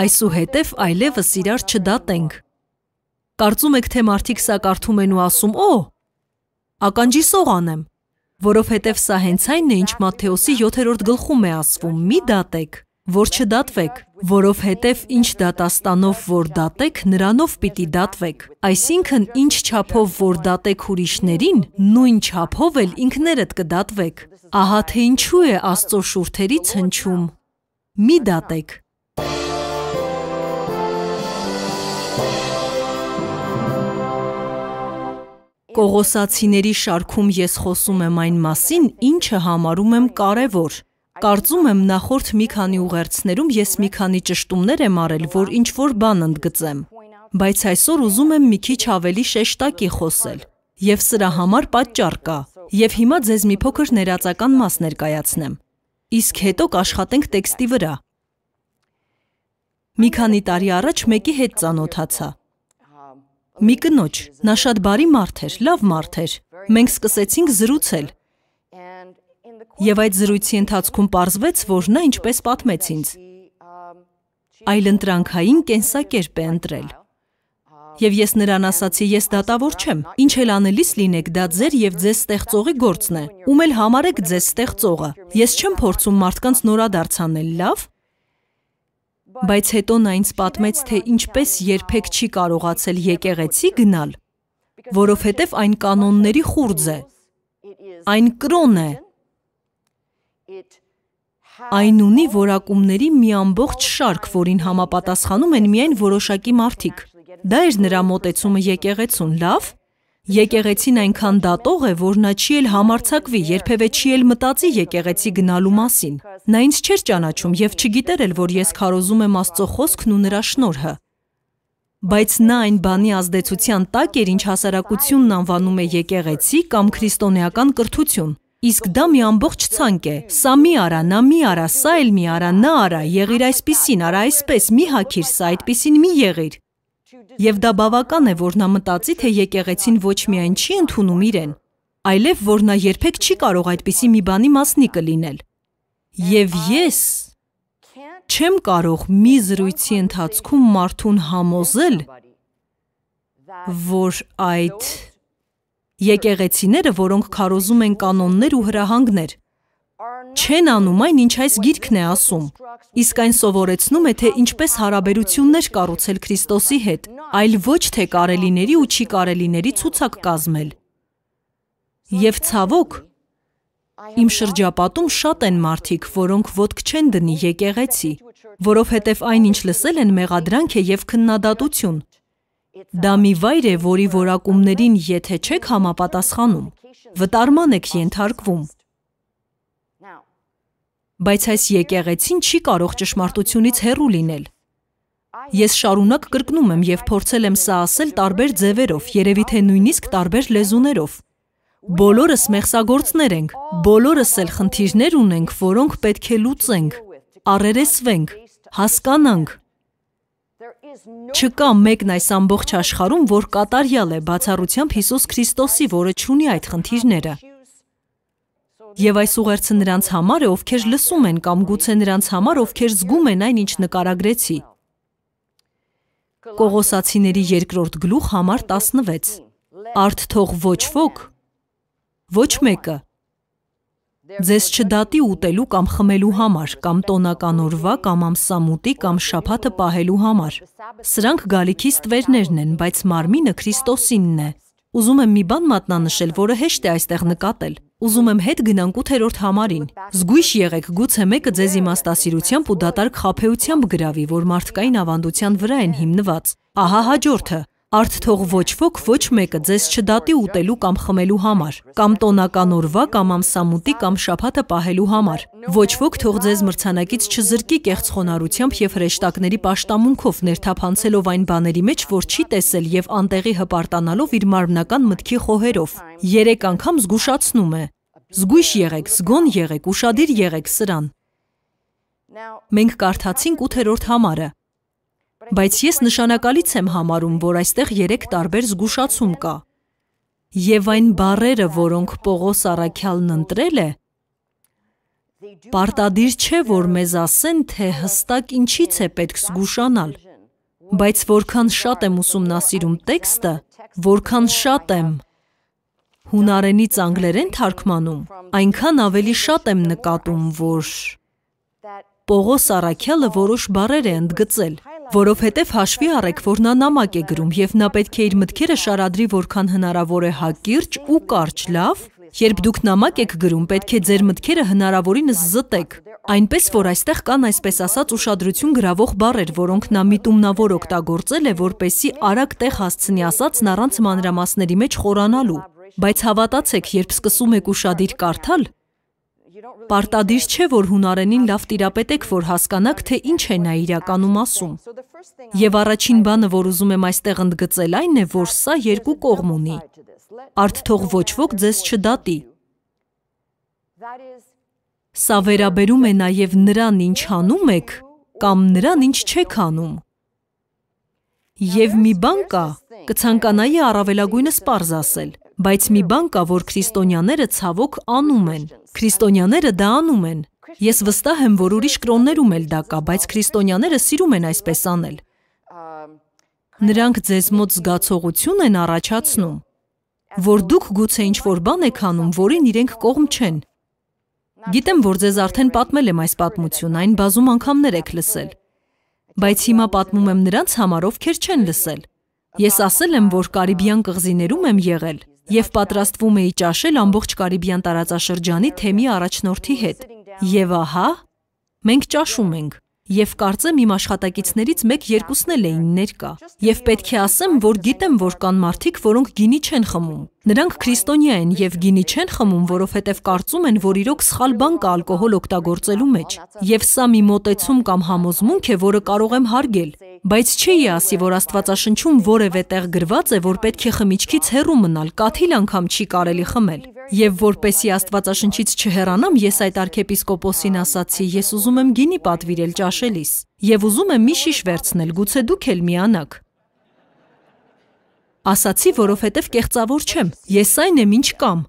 Այսուհետև այլևս իրար չդատենք։ Կարծում եք, թե մարդիկ սա կարդում են ու ասում, «Օ, ականջի սողան եմ», որովհետև սա հենց այնն է, ինչ Մատթեոսի 7-րդ գլխում է ասվում. «Մի դատեք, որ չդատվեք, որովհետև ինչ դատաստանով որ դատեք, նրանով պիտի դատվեք»։ Այսինքն, ինչ չափով որ դատեք ուրիշներին, նույն չափով էլ ինքներդ կդատվեք։ Ահա թե ինչու է Աստծո շուրթերից հնչում. «Մի դատեք»։ Կողոսացիների շարքում ես խոսում եմ այն մասին, ինչը համարում եմ կարևոր։ Կարծում եմ նախորդ մի քանի ուղերձներում ես մի քանի ճշտումներ եմ արել, որ ինչ-որ բան ընդգծեմ։ Բայց այսօր ուզում եմ մի քիչ ավելի շեշտակի խոսել։ Եվ սրա համար պատճառ կա։ Եվ հիմա ձեզ մի փոքր ներածական մաս ներկայացնեմ։ Իսկ հետո կաշխատենք տեքստի վրա։ Մի քանի տարի առաջ մեկի հետ ծանոթացա մի կնոջ, նա շատ բարի մարդ էր, լավ մարդ էր։ Մենք սկսեցինք զրուցել։ Եվ այդ զրույցի ընթացքում ողջվեց, որ նա ինչպես պատմեց ինձ, այլ ընտրանքային կենսակերպ է ընտրել։ Եվ ես նրան ասացի, ես դատավոր չեմ։ Ինչ էլ անելիս լինեք, դա ձեր եւ ձեզ ստեղծողի գործն է։ Ում էլ համարեք ձեզ ստեղծողը։ Ես չեմ փորձում մարդկանց նորադարձանել, լավ բայց հետո նա ինձ պատմեց, թե ինչպես երբեք չի կարողացել եկեղեցի գնալ, որովհետև այն կանոնների խուրձ է, այն կրոն է, այն ունի որակումների մի ամբողջ շարք, որին համապատասխանում են միայն որոշակի մարդիկ։ Դա էր նրա մոտեցումը եկեղեցուն, լավ, Եկեղեցին այնքան դատող է, որ նա չի էլ համարցակվի, երբևէ չի էլ մտածի եկեղեցի գնալու մասին։ Նա ինձ չէր ճանաչում եւ չգիտեր էլ, որ ես քարոզում եմ Աստծո խոսքն ու նրա շնորհը։ Բայց նա այն բանի ազդեցության տակ էր, ինչ հասարակությունն անվանում է եկեղեցի կամ քրիստոնեական կրթություն։ Իսկ դա մի ամբողջ ցանկ է։ Սա մի արա, նա մի արա, սա էլ մի արա, նա արա, եղիր այսպիսին, արա այսպես, մի հակիր, սա այդպիսին մի եղիր։ Եվ դա բավական է, որ նա մտածի, թե եկեղեցին ոչ միայն չի ընդունում իրեն, այլև որ նա երբեք չի կարող այդպիսի մի բանի մասնիկը լինել։ Եվ ես չեմ կարող մի զրույցի ընթացքում մարդուն համոզել, որ այդ եկեղեցիները, որոնք քարոզում են կանոններ ու հրահանգներ, չեն անում այն, ինչ այս գիրքն է ասում, իսկ այն սովորեցնում է, թե ինչպես հարաբերություններ կառուցել Քրիստոսի հետ, այլ ոչ թե կարելիների ու չի կարելիների ցուցակ կազմել։ Եվ ցավոք, իմ շրջապատում շատ են մարդիկ, որոնք ոտք չեն դնի եկեղեցի, որովհետև այն ինչ լսել են մեղադրանք է եւ քննադատություն։ Դա մի վայր է, որի որակումներին եթե չեք համապատասխանում, վտարման եք ենթարկվում։ Բայց այս եկեղեցին չի կարող ճշմարտությունից հեռու լինել։ Ես շարունակ կրկնում եմ եւ փորձել եմ սա ասել տարբեր ձևերով, երևի թե նույնիսկ տարբեր լեզուներով։ Բոլորս մեղսագործներ ենք, բոլորս էլ խնդիրներ ունենք, որոնք պետք է լուծենք, առերեսվենք, հասկանանք։ Չկա մեկն այս ամբողջ աշխարհում, որ կատարյալ է բացառությամբ Հիսուս Քրիստոսի, որը ճունի այդ խնդիրները։ Եվ այս ուղերձը նրանց համար է, ովքեր լսում են կամ գուցե նրանց համար, ովքեր զգում են այն, ինչ նկարագրեցի։ Կողոսացիների երկրորդ գլուխ համար 16։ Արդ թող ոչ ոք, ոչ մեկը ձեզ չդատի ուտելու կամ խմելու համար, կամ տոնական օրվա, կամ ամսամուտի, կամ շաբաթը պահելու համար։ Սրանք գալիքիս տվերներն են, բայց մարմինը Քրիստոսինն է։ Ուզում եմ մի բան մատնանշել, որը հեշտ է այստեղ նկատել։ Ուզում եմ հետ գնանք 8-րդ համարին։ Զգույշ եղեք, գուցե մեկը ձեզ իմաստասիրությամբ ու դատարկ խաբեությամբ գրավի, որ մարդկային ավանդության վրա են հիմնված։ Ահա հաջորդը՝ Արդ թող ոչ ոք ոչ մեկը ձեզ չդատի ուտելու կամ խմելու համար, կամ տոնական օրվա կամ ամսամուտի կամ շաբաթը պահելու համար։ Ոչ ոք թող ձեզ մրցանակից չզրկի կեղծխոնարությամբ եւ հրեշտակների աշտամունքով ներթափանցելով այն բաների մեջ, որ չի տեսել եւ անտեղի հպարտանալով իր մարմնական մտքի խոհերով։ 3 անգամ զգուշացնում է. Զգույշ եղեք, զգոն եղեք, ուշադիր եղեք սրան։ Մենք կարդացինք 8-րդ համարը։ Բայց ես նշանակալից եմ համարում, որ այստեղ 3 տարբեր զգուշացում կա։ Եվ այն բարերը, որոնք Պողոս Արաքյալն ընտրել է, Պարտադիր չէ, որ մեզ ասեն, թե հստակ ինչից է պետք զգուշանալ, բայց որքան շատ եմ ուսումնասիրում տեքստը, որքան շատ եմ հունարենից անգլերեն թարգմանում, այնքան ավելի շատ եմ նկատում, որ Պողոս Արաքյալը որոշ բարեր է ընդգծել, որովհետև հաշվի առեք, որ նա նամակ է գրում եւ նա պետք է իր մտքերը շարադրի որքան հնարավոր է հակիրճ ու կարճ լավ, երբ դուք նամակ եք գրում, պետք է ձեր մտքերը հնարավորինս զտեք։ Այնպես որ այստեղ կան այսպես ասած ուշադրություն գրավող բառեր, որոնք նա միտումնավոր օգտագործել է, որպեսի արագ տեղ հասցնի ասածն առանց մանրամասների մեջ խորանալու։ Բայց հավատացեք, երբ սկսում եք ուշադիր կարդալ, Պարտադիր չէ, որ հունարենին լավ տիրապետեք, որ հասկանաք, թե ինչ է նա իրականում ասում։ Եվ առաջին բանը, որ ուզում եմ այստեղ ընդգծել այն է, որ սա երկու կողմ ունի։ Արդ թող ոչ ոք ձեզ չդատի։ Սա վերաբերում է նաև նրան, ինչ անում եք, կամ նրան, ինչ չեք անում։ Եվ մի բան կա, Կցանկանայի առավելագույնը սպարզ ասել, բայց մի բան կա, որ քրիստոնյաները ցավոք անում են։ Քրիստոնյաները դա անում են։ Ես վստահ եմ, որ ուրիշ կրոններում էլ դա կա, բայց քրիստոնյաները սիրում են այսպես անել։ Նրանք ձեզ մոտ զգացողություն են առաջացնում, որ դուք գուցե ինչ-որ բան եք անում, որին իրենք կողմ չեն։ Գիտեմ, որ ձեզ արդեն պատմել եմ այս պատմությունը, այն բազում անգամներ եք լսել։ Բայց հիմա պատմում եմ նրանց համար, ովքեր չեն լսել։ Ես ասել եմ, որ Կարիբյան կղզիներում եմ եղել եւ պատրաստվում էի ճաշել ամբողջ Կարիբյան տարածաշրջանի թեմի առաջնորդի հետ։ Եվ ահա, մենք ճաշում ենք եւ կարծեմ իմ աշխատակիցներից մեկ երկուսն էլ էին ներկա։ Եվ պետք է ասեմ, որ գիտեմ, որ կան մարդիկ, որոնք գինի չեն խմում, Նրանք քրիստոնյա են եւ գինի չեն խմում, որովհետեւ կարծում են, որ իրոք սխալ բան կա ալկոհոլ օգտագործելու մեջ, եւ սա մի մտեցում կամ համոզմունք է, որը կարող եմ հարգել, բայց չէի ասի, որ Աստվածաշնչում որևէ տեղ գրված է, որ պետք է խմիչքից հեռու մնալ, կաթիլ անգամ չի կարելի խմել։ Եվ որպեսի Աստվածաշնչից չհեռանամ, ես այդ arczepiskoposin ասացի, ես ուզում եմ գինի պատվիրել ճաշելիս, եւ ուզում եմ մի շիշ վերցնել, գուցե դուք էլ միանաք։ Ասացի, որովհետև կեղծավոր չեմ, ես այն եմ ինչ կամ։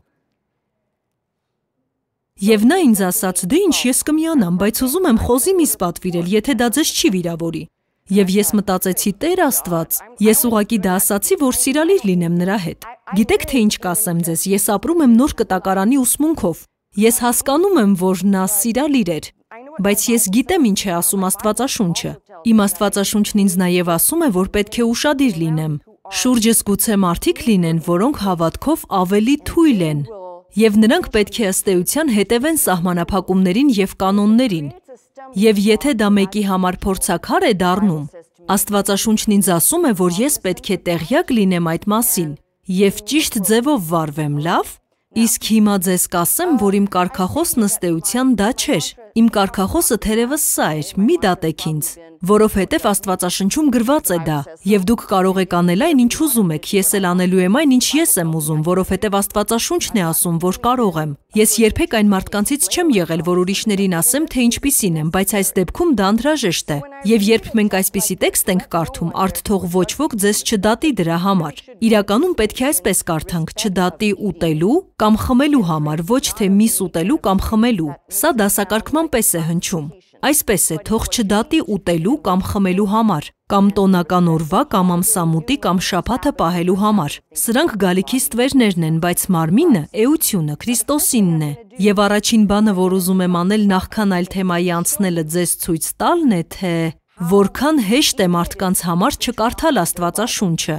Եվ նա ինձ ասաց, դե ինչ ես կմիանամ, բայց ուզում եմ խոզի միս պատվիրել, եթե դա ձեզ չի վիրավորի։ Եվ ես մտածեցի Տեր Աստված, ես ուղակի դա ասացի, որ սիրալիր լինեմ նրա հետ։ Գիտեք թե ինչ կասեմ ձեզ, ես ապրում եմ նոր կտակարանի ուսմունքով։ Ես հասկանում եմ, որ նա սիրալիր էր, բայց ես գիտեմ ինչ է ասում Աստվածաշունչը։ Իմ Աստվածաշունչն ինձ նաև ասում է, որ պետք է ուշադիր լինեմ։ Շուրջս գուցե մարդիկ լինեն, որոնք հավատքով ավելի թույլ են, եւ նրանք պետք է ըստ էության հետևեն սահմանափակումներին եւ կանոններին։ Եվ եթե դա մեկի համար փորձակար է դառնում, Աստվածաշունչն ինձ ասում է, որ ես պետք է տեղյակ լինեմ այդ մասին եւ ճիշտ ձևով վարվեմ, լավ։ Իսկ հիմա ձեզ կասեմ, որ իմ կարկախոսն ըստեյության դա չէր։ Իմ կարկախոսը թերևս սա էր՝ մի դատեք ինձ, որովհետև Աստվածաշնչում գրված է դա, եւ դուք կարող եք անել այն, ինչ ուզում եք, ես էլ անելու եմ այն, ինչ ես եմ ուզում, որովհետև Աստվածաշունչն է ասում, որ կարող եմ։ Ես երբեք այն մարդկանցից չեմ եղել, որ ուրիշներին ասեմ, թե ինչպիսին եմ, բայց այս դեպքում դա անդրաժեշտ է։ Եվ երբ մենք այսպիսի տեքստ ենք կարդում, արդ թող ոչ ոք ձեզ չդատի դրա համար։ Իրականում պետք է այսպես կարդանք՝ չդատի ուտելու, կամ խմելու համար, ոչ թե միս ուտելու կամ խմելու։ Սա դասակարգման պես է հնչում։ Այսպես է, թող չդատի ուտելու կամ խմելու համար, կամ տոնական օրվա կամ ամսամուտի կամ շաբաթը պահելու համար։ Սրանք գալիքի ստվերներն են, բայց մարմինը էությունը Քրիստոսինն է։ Եվ առաջին բանը, որ ուզում եմ անել նախքան այլ թեմայի անցնելը ձեզ ցույց տալն է, թե Որքան հեշտ է մարդկանց համար չկարդալ Աստվածաշունչը,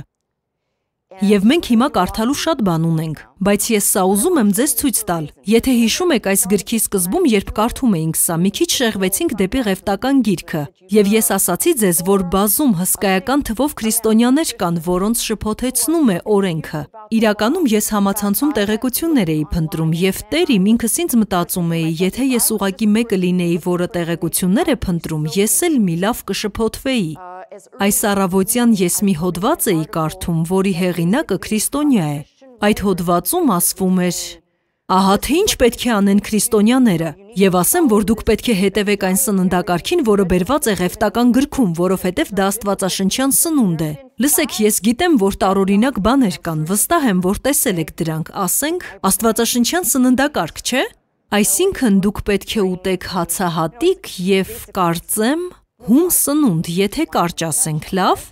Եվ մենք հիմա կարդալու շատ բան ունենք, բայց ես սա ուզում եմ ձեզ ցույց տալ։ Եթե հիշում եք այս գրքի սկզբում, երբ կարդում էինք սա, մի քիչ շեղվեցինք դեպի ղևտական գիրքը, եւ ես ասացի ձեզ, որ բազում հսկայական թվով քրիստոնյաներ կան, որոնց շփոթեցնում է օրենքը։ Իրականում ես համացանցում տեղեկություններ էի փնտրում եւ Տեր իմ ինքս ինձ մտածում էի, եթե ես ուղակի մեկը լինեի, որը տեղեկություններ է փնտրում, ես էլ մի լավ կշփոթվեի։ Այս առավոտյան ես մի հոդված էի կարդում, որի հեղինակը քրիստոնյա է։ Այդ հոդվածում ասվում էր. Ահա թե ինչ պետք է անեն քրիստոնյաները, եւ ասեմ, որ դուք պետք է հետևեք այն սննդակարգին, որը բերված է Ղևտական գրքում, որովհետեւ դա Աստվածաշնչյան սնունդ է։ Լսեք, ես գիտեմ, որ տարօրինակ բաներ կան, վստահ եմ, որ տեսել եք դրանք, ասենք, Աստվածաշնչյան սննդակարգ, չէ՞։ Այսինքն դուք պետք է ուտեք հացահատիկ եւ կարծեմ Հում սնունդ, եթե կարճ ասենք, լավ,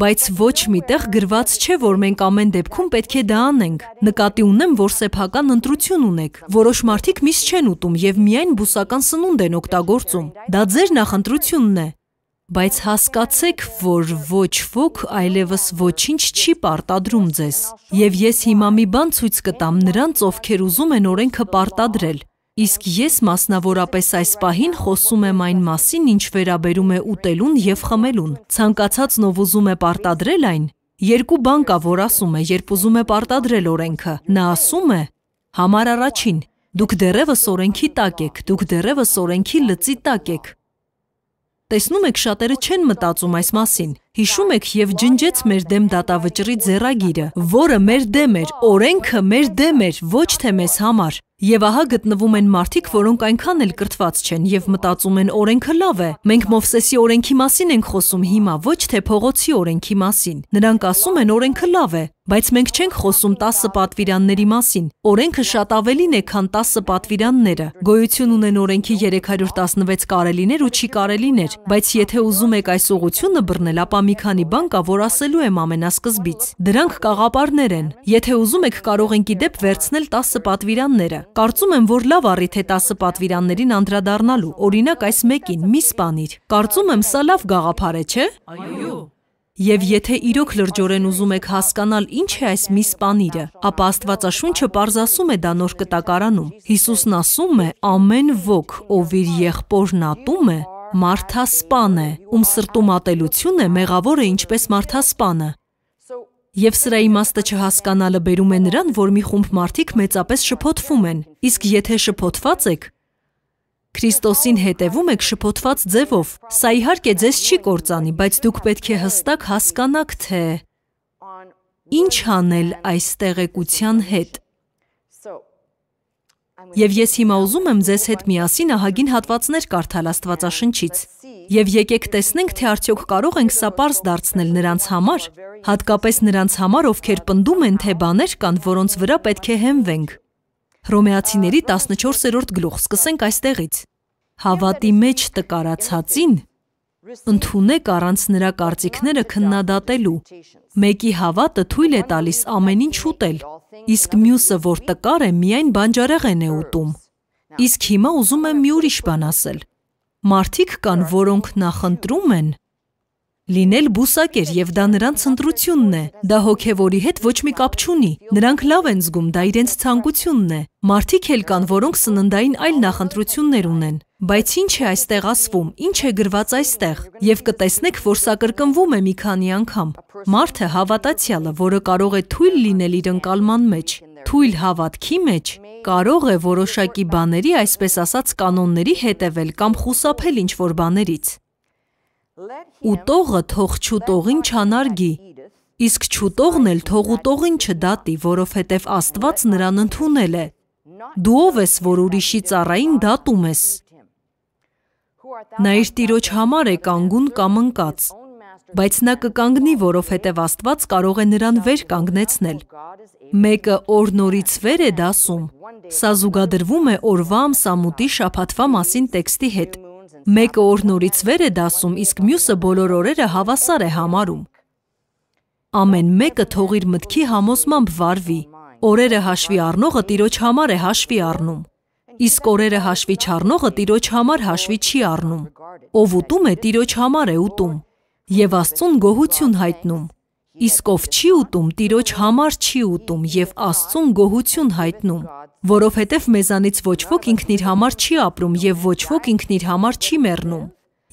բայց ոչ միտեղ գրված չէ, որ մենք ամեն դեպքում պետք է դա անենք։ Նկատի ունեմ, որ սեփական ընտրություն ունեք։ Որոշ մարդիկ միս չեն ուտում եւ միայն բուսական սնունդ են օգտագործում։ Դա ձեր նախընտրությունն է։ Բայց հասկացեք, որ ոչ ոք այլևս ոչինչ չի պարտադրում ձեզ։ Եվ ես հիմա մի բան ցույց կտամ նրանց, ովքեր ուզում են օրենքը պարտադրել։ Իսկ ես մասնավորապես այս պահին խոսում եմ այն մասին, ինչ վերաբերում է ուտելուն եւ խմելուն։ Ցանկացածն ով ուզում է պարտադրել այն, երկու բան կա, որ ասում է, երբ ուզում է պարտադրել օրենքը։ Նա ասում է. Համար առաջին, դուք դեռևս օրենքի տակ եք, դուք դեռևս օրենքի լծի տակ եք։ Տեսնում եք, շատերը չեն մտածում այս մասին։ Հիշում եք եւ ջնջեց մեր դեմ դատավճռի ձեռագիրը, որը մեր դեմ էր, օրենքը մեր դեմ էր, ոչ թե մեզ համար։ Եվ ահա գտնվում են մարդիկ, որոնք այնքան էլ կրթված չեն եւ մտածում են օրենքը լավ է։ Մենք Մովսեսի օրենքի մասին ենք խոսում հիմա, ոչ թե փողոցի օրենքի մասին։ Նրանք ասում են օրենքը լավ է, Բայց մենք չենք խոսում 10 պատվիրանների մասին։ Օրենքը շատ ավելին է, քան 10 պատվիրանները։ Գոյություն ունեն օրենքի 316 կարելիներ ու չի կարելիներ, բայց եթե ուզում եք այս ուղությունը բռնել, ապա մի քանի բան կա, որ ասելու եմ ամենասկզբից։ Դրանք կաղապարներ են։ Եթե ուզում եք, կարող ենք իդեպ վերցնել 10 պատվիրանները։ Կարծում եմ, որ լավ առիթ է 10 պատվիրաններին անդրադառնալու։ Օրինակ այս մեկին՝ մի սպանիր։ Կարծում եմ, սա լավ գաղափար է, չէ՞։ Այո։ Եվ եթե իրոք լրջորեն ուզում եք հասկանալ ինչ է այս մի սպանիրը, ապա Աստվածաշունչը պարզասում է դա նոր կտակարանում։ Հիսուսն ասում է. «Ամեն ոք, ով իր եղբորն ատում է, մարդասպան է, ում սրտում ատելություն է, մեղավոր է ինչպես մարդասպանը»։ Եվ սրա իմաստը չհասկանալը բերում է նրան, որ մի խումբ մարդիկ մեծապես շփոթվում են։ Իսկ եթե շփոթված եք, Քրիստոսին հետևում եք շփոթված ձևով։ Սա իհարկե ձեզ չի կործանի, բայց դուք պետք է հստակ հասկանաք, թե ինչ անել այս տեղեկության հետ։ Եվ ես հիմա ուզում եմ ձեզ հետ միասին ահագին հատվածներ կարդալ Աստվածաշնչից։ Եվ եկեք տեսնենք, թե արդյոք կարող ենք սա པարզ դարձնել նրանց համար, հատկապես նրանց համար, ովքեր պնդում են, թե բաներ կան, որոնց վրա պետք է հենվենք։ Հռոմեացիների 14-րդ գլուխ, սկսենք այստեղից։ Հավատի մեջ տկարացածին ընդունեք առանց նրա կարծիքները քննադատելու։ Մեկի հավատը թույլ է տալիս ամեն ինչ ուտել, իսկ մյուսը, որ տկար է, միայն բանջարեղեն է ուտում։ Իսկ հիմա ուզում եմ մի ուրիշ բան ասել։ Մարդիկ կան, որոնք նախընտրում են Լինել բուսակ էր եւ դա նրանց ընտրությունն է։ Դա հոգեվորի հետ ոչ մի կապ չունի։ Նրանք լավ են զգում, դա իրենց ցանկությունն է։ Մարդիկ էլ կան, որոնք սննդային այլ նախընտրություններ ունեն։ Բայց ինչ է այստեղ ասվում, ինչ է գրված այստեղ, եւ կտեսնեք, որ սա կրկնվում է մի քանի անգամ։ Մարդը հավատացյալը, որը կարող է թույլ լինել իր ընկալման մեջ, թույլ հավատքի մեջ, կարող է որոշակի բաների, այսպես ասած, կանոնների հետևել կամ խուսափել ինչ-որ բաներից։ Ուտողը թող չուտողին չանարգի, իսկ չուտողն էլ թող ուտողին չդատի, որովհետև Աստված նրան ընդունել է։ Դու ով ես, որ ուրիշի ծառային դատում ես։ Նա իր տիրոջ համար է կանգուն կամ ընկած, բայց նա կկանգնի, որովհետև Աստված կարող է նրան վեր կանգնեցնել։ Մեկը օրնորից վեր է դասում։ Սա զուգադրվում է օրվա ամսամուտի շաբաթվա մասին տեքստի հետ։ Մեկը օրնորից վեր է դասում, իսկ մյուսը բոլոր օրերը հավասար է համարում։ Ամեն մեկը թող իր մտքի համոզմամբ վարվի։ Օրերը հաշվի առնողը տիրոջ համար է հաշվի առնում։ Իսկ օրերը հաշվի չառնողը տիրոջ համար հաշվի չի առնում։ Ով ուտում է, տիրոջ համար է ուտում։ Եվ Աստծուն գոհություն հայտնում։ Իսկ ով չի ուտում, Տիրոջ համար չի ուտում եւ Աստծուն գոհություն հայտնում, որովհետեւ մեզանից ոչ ոք ինքն իր համար չի ապրում եւ ոչ ոք ինքն իր համար չի մեռնում։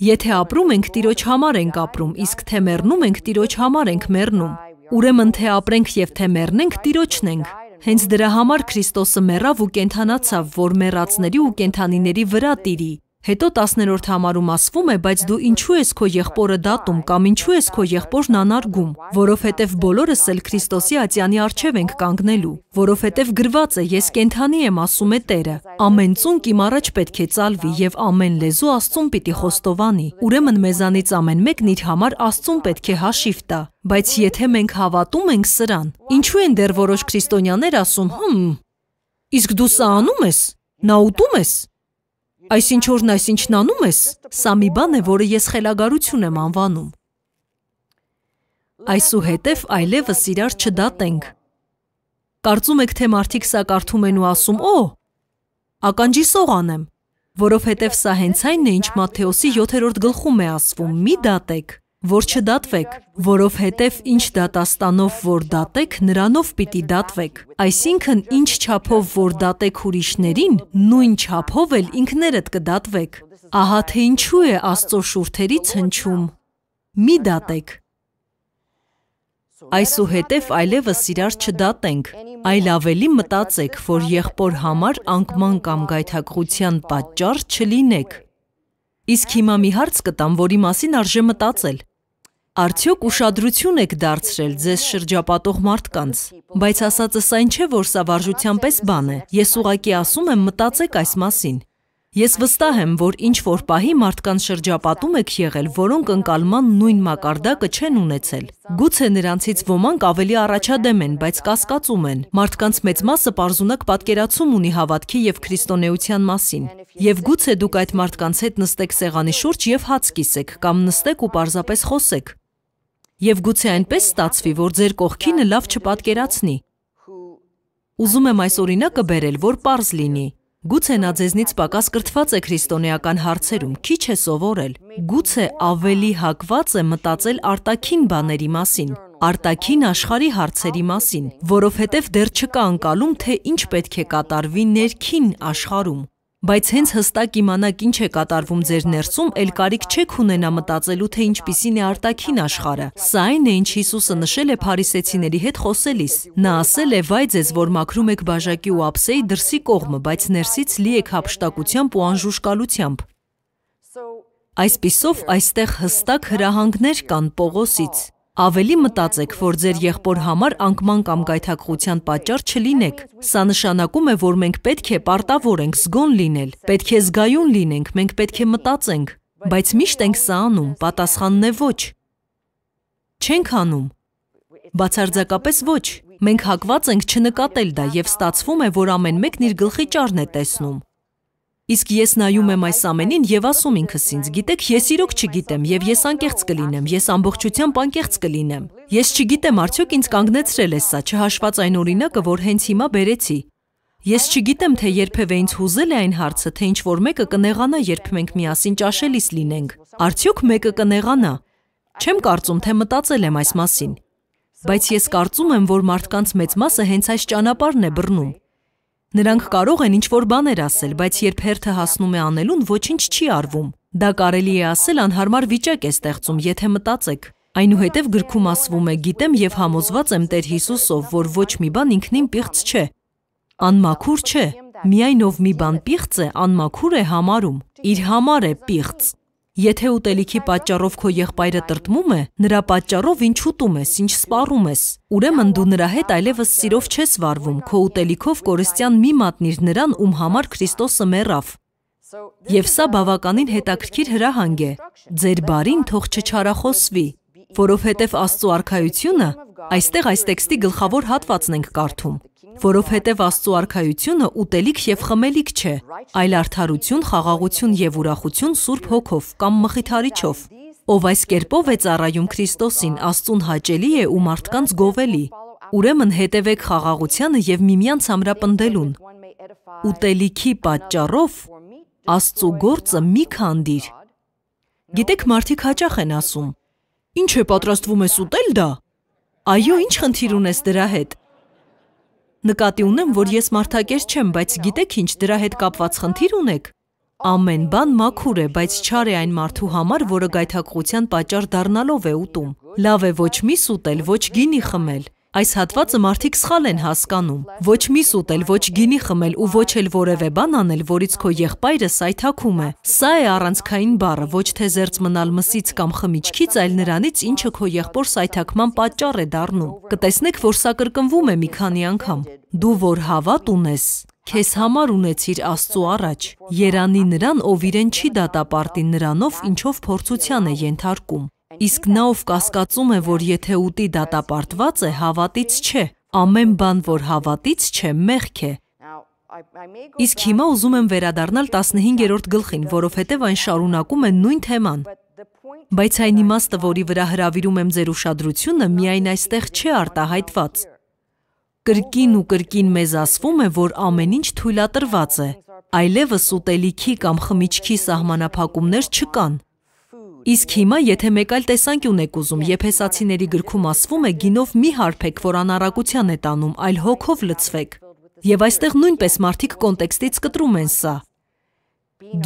Եթե ապրում ենք Տիրոջ համար ենք ապրում, իսկ թե մեռնում ենք Տիրոջ համար ենք մեռնում։ Ուրեմն թե ապրենք եւ թե մեռնենք Տիրոջն ենք։ Հենց դրա համար Քրիստոսը մեռավ ու կենթանացավ, որ մեռածների ու կենթանիների վրա տիրի, Հետո 10-րդ համարում ասվում է, բայց դու ինչու ես քո եղբորը դատում կամ ինչու ես քո եղբորն անարգում, որովհետև բոլորս էլ Քրիստոսի ատյանի առջև ենք կանգնելու, որովհետև գրված է, ես կենթանի եմ, ասում է Տերը։ Ամեն ծունկ իմ առաջ պետք է ծալվի եւ ամեն լեզու Աստծուն պիտի խոստովանի։ Ուրեմն մեզանից ամեն մեկն իր համար Աստծուն պետք է հաշիվ տա։ Բայց եթե մենք հավատում ենք սրան, ինչու են դեռ որոշ քրիստոնյաներ ասում՝ հմ, իսկ դու սա անում ես, նա ուտում ես, Այս ինչ որն այս ինչն անում ես, սա մի բան է, որը ես խելագարություն եմ անվանում։ Այսուհետև այլևս իրար չդատենք։ Կարծում եք, թե մարդիկ սա կարդում են ու ասում, «Օ, ականջի սողան եմ», որովհետև սա հենց այն է, ինչ Մատթեոսի 7-րդ գլխում է ասվում. «Մի դատեք» որ չդատվեք, որովհետև ինչ դատաստանով որ դատեք, նրանով պիտի դատվեք։ Այսինքն ինչ չափով որ դատեք ուրիշներին, նույն չափով էլ ինքներդ կդատվեք։ Ահա թե ինչու է Աստծո շուրթերից հնչում. Մի դատեք։ Այսուհետև այլևս իրար չդատենք, այլ ավելի մտածեք, որ եղբոր համար անկման կամ գայթակղության պատճառ չլինեք։ Իսկ հիմա մի հարց կտամ, որի մասին արժե մտածել։ Արդյոք ուշադրություն եք դարձրել ձեզ շրջապատող մարդկանց, բայց ասածս այն չէ, որ սա վարժության պես բան է։ Ես ուղակի ասում եմ մտածեք այս մասին։ Ես վստահ եմ, որ ինչ որ պահի մարդկանց շրջապատում եք եղել, որոնք ընկալման նույն մակարդակը չեն ունեցել։ Գուցե նրանցից ոմանք ավելի առաջադեմ են, բայց կասկածում են։ Մարդկանց մեծ մասը parzunակ պատկերացում ունի հավատքի եւ քրիստոնեության մասին։ Եվ գուցե դուք այդ մարդկանց հետ նստեք սեղանի շուրջ եւ հաց կիսեք կամ նստեք ու պարզապես խոսեք։ Եվ գուցե այնպես ստացվի, որ ձեր կողքինը լավ չպատկերացնի։ Ուզում եմ այս օրինակը բերել, որ պարզ լինի։ Գուցե նա ձեզնից պակաս կրթված է քրիստոնեական հարցերում, քիչ է սովորել։ Գուցե ավելի հակված է մտածել արտաքին բաների մասին, արտաքին աշխարհի հարցերի մասին, որովհետև դեռ չկա անկալում, թե ինչ պետք է կատարվի ներքին աշխարհում։ Բայց հենց հստակ իմանաք ինչ է կատարվում ձեր ներսում, էլ կարիք չեք ունենա մտածելու, թե ինչպիսին է արտաքին աշխարը։ Սա այն է, ինչ Հիսուսը նշել է փարիսեցիների հետ խոսելիս։ Նա ասել է. «Վայ ձեզ, որ մաքրում եք բաժակի ու ափսեի դրսի կողմը, բայց ներսից լի եք հապշտակությամբ ու անժուշկալությամբ»։ Այսպիսով այստեղ հստակ հրահանգներ կան Պողոսից։ Ավելի մտածեք, որ ձեր եղբոր համար անկման կամ գայթակղության պատճառ չլինեք։ Սա նշանակում է, որ մենք պետք է պարտավոր ենք զգոն լինել, պետք է զգայուն լինենք, մենք պետք է մտածենք, բայց միշտ ենք սա անում, պատասխանն է ոչ։ Չենք անում։ Բացարձակապես ոչ։ Մենք հակված ենք չնկատել դա եւ ստացվում է, որ ամեն մեկն իր գլխի ճարն է տեսնում։ Իսկ ես նայում եմ այս ամենին եւ ասում ինքս ինձ, գիտեք, ես իրոք չգիտեմ եւ ես անկեղծ կլինեմ, ես ամբողջությամբ անկեղծ կլինեմ։ Ես չգիտեմ արդյոք ինձ կանգնեցրել է սա չհաշված այն օրինակը, որ հենց հիմա բերեցի։ Ես չգիտեմ, թե երբևէ ինձ հուզել է այն հարցը, թե ինչ որ մեկը կնեղանա, երբ մենք միասին ճաշելիս լինենք։ Արդյոք մեկը կնեղանա։ Չեմ կարծում, թե մտածել եմ այս մասին։ Բայց ես կարծում եմ, որ մարդկանց մեծ մասը հենց այս ճանապարհն է բռնում։ Նրանք կարող են ինչ-որ բաներ ասել, բայց երբ հերթը հասնում է անելուն, ոչինչ չի արվում։ Դա կարելի է ասել անհարմար վիճակ է ստեղծում, եթե մտածեք։ Այնուհետև գրքում ասվում է. «Գիտեմ եւ համոզված եմ Տեր Հիսուսով, որ ոչ մի բան ինքնին պիղծ չէ, անմաքուր չէ։ Միայն ով մի բան պիղծ է, անմաքուր է համարում։ Իր համար է պիղծ»։ Եթե ուտելիքի պատճառով քո եղբայրը տրտմում է, նրա պատճառով ինչ ուտում ես, ինչ սպառում ես։ Ուրեմն դու նրա հետ այլևս սիրով չես վարվում, քո ուտելիքով կորստյան մի մատնիր նրան, ում համար Քրիստոսը մեռավ։ Եվ սա բավականին հետաքրքիր հրահանգ է։ Ձեր բարին թող չչարախոսվի, որովհետև Աստծո արքայությունը այստեղ այս տեքստի գլխավոր հատվածն ենք կարդում որովհետև Աստծո արքայությունը ուտելիք եւ խմելիք չէ, այլ արդարություն, խաղաղություն եւ ուրախություն Սուրբ Հոգով կամ մխիթարիչով։ Ով այս կերպով է ծառայում Քրիստոսին, Աստծուն հաճելի է ու մարդկանց գովելի։ Ուրեմն հետևեք խաղաղությանը եւ միմյանց ամրապնդելուն։ Ուտելիքի պատճառով Աստծո գործը մի քանդիր։ Գիտեք, մարդիկ հաճախ են ասում. Ինչ է պատրաստվում ես ուտել դա։ Այո, ինչ խնդիր ունես դրա հետ։ Նկատի ունեմ, որ ես մարդակեր չեմ, բայց գիտեք ինչ, դրա հետ կապված խնդիր ունեք։ Ամեն բան մաքուր է, բայց չար է այն մարդու համար, որը գայթակղության պատճառ դառնալով է ուտում։ Լավ է ոչ մի սուտել, ոչ գինի խմել։ Այս հատվածը մարդիկ սխալ են հասկանում։ Ոչ միս ուտել, ոչ գինի խմել ու ոչ էլ որևէ բան անել, որից քո եղբայրը սայթաքում է։ Սա է առանցքային բառը, ոչ թե զերծ մնալ մսից կամ խմիչքից, այլ նրանից, ինչը քո եղբոր սայթակման պատճառ է դառնում։ Կտեսնեք, որ սա կրկնվում է մի քանի անգամ։ Դու որ հավատ ունես, Քեզ համար ունեցիր Աստծո առաջ։ Երանի նրան, ով իրեն չի դատապարտի նրանով, ինչով փորձության է ենթարկում։ Իսկ նա, ով կասկածում է, որ եթե ուտի դատապարտված է, հավատից չէ։ Ամեն բան, որ հավատից չէ, մեղք է։ Իսկ հիմա ուզում եմ վերադառնալ 15-րդ գլխին, որովհետև այն շարունակում է նույն թեման։ Բայց այն իմաստը, որի վրա հրավիրում եմ ձեր ուշադրությունը, միայն այստեղ չէ արտահայտված։ Կրկին ու կրկին մեզ ասվում է, որ ամեն ինչ թույլատրված է։ Այլևս ուտելիքի կամ խմիչքի սահմանափակումներ չկան։ Իսկ հիմա, եթե մեկ այլ տեսանկյուն եք ուզում, եւ հեսացիների գրքում ասվում է գինով մի հարբեք, որ անարակության է տանում, այլ հոգով լցվեք։ Եվ այստեղ նույնպես մարդիկ կոնտեքստից կտրում են սա։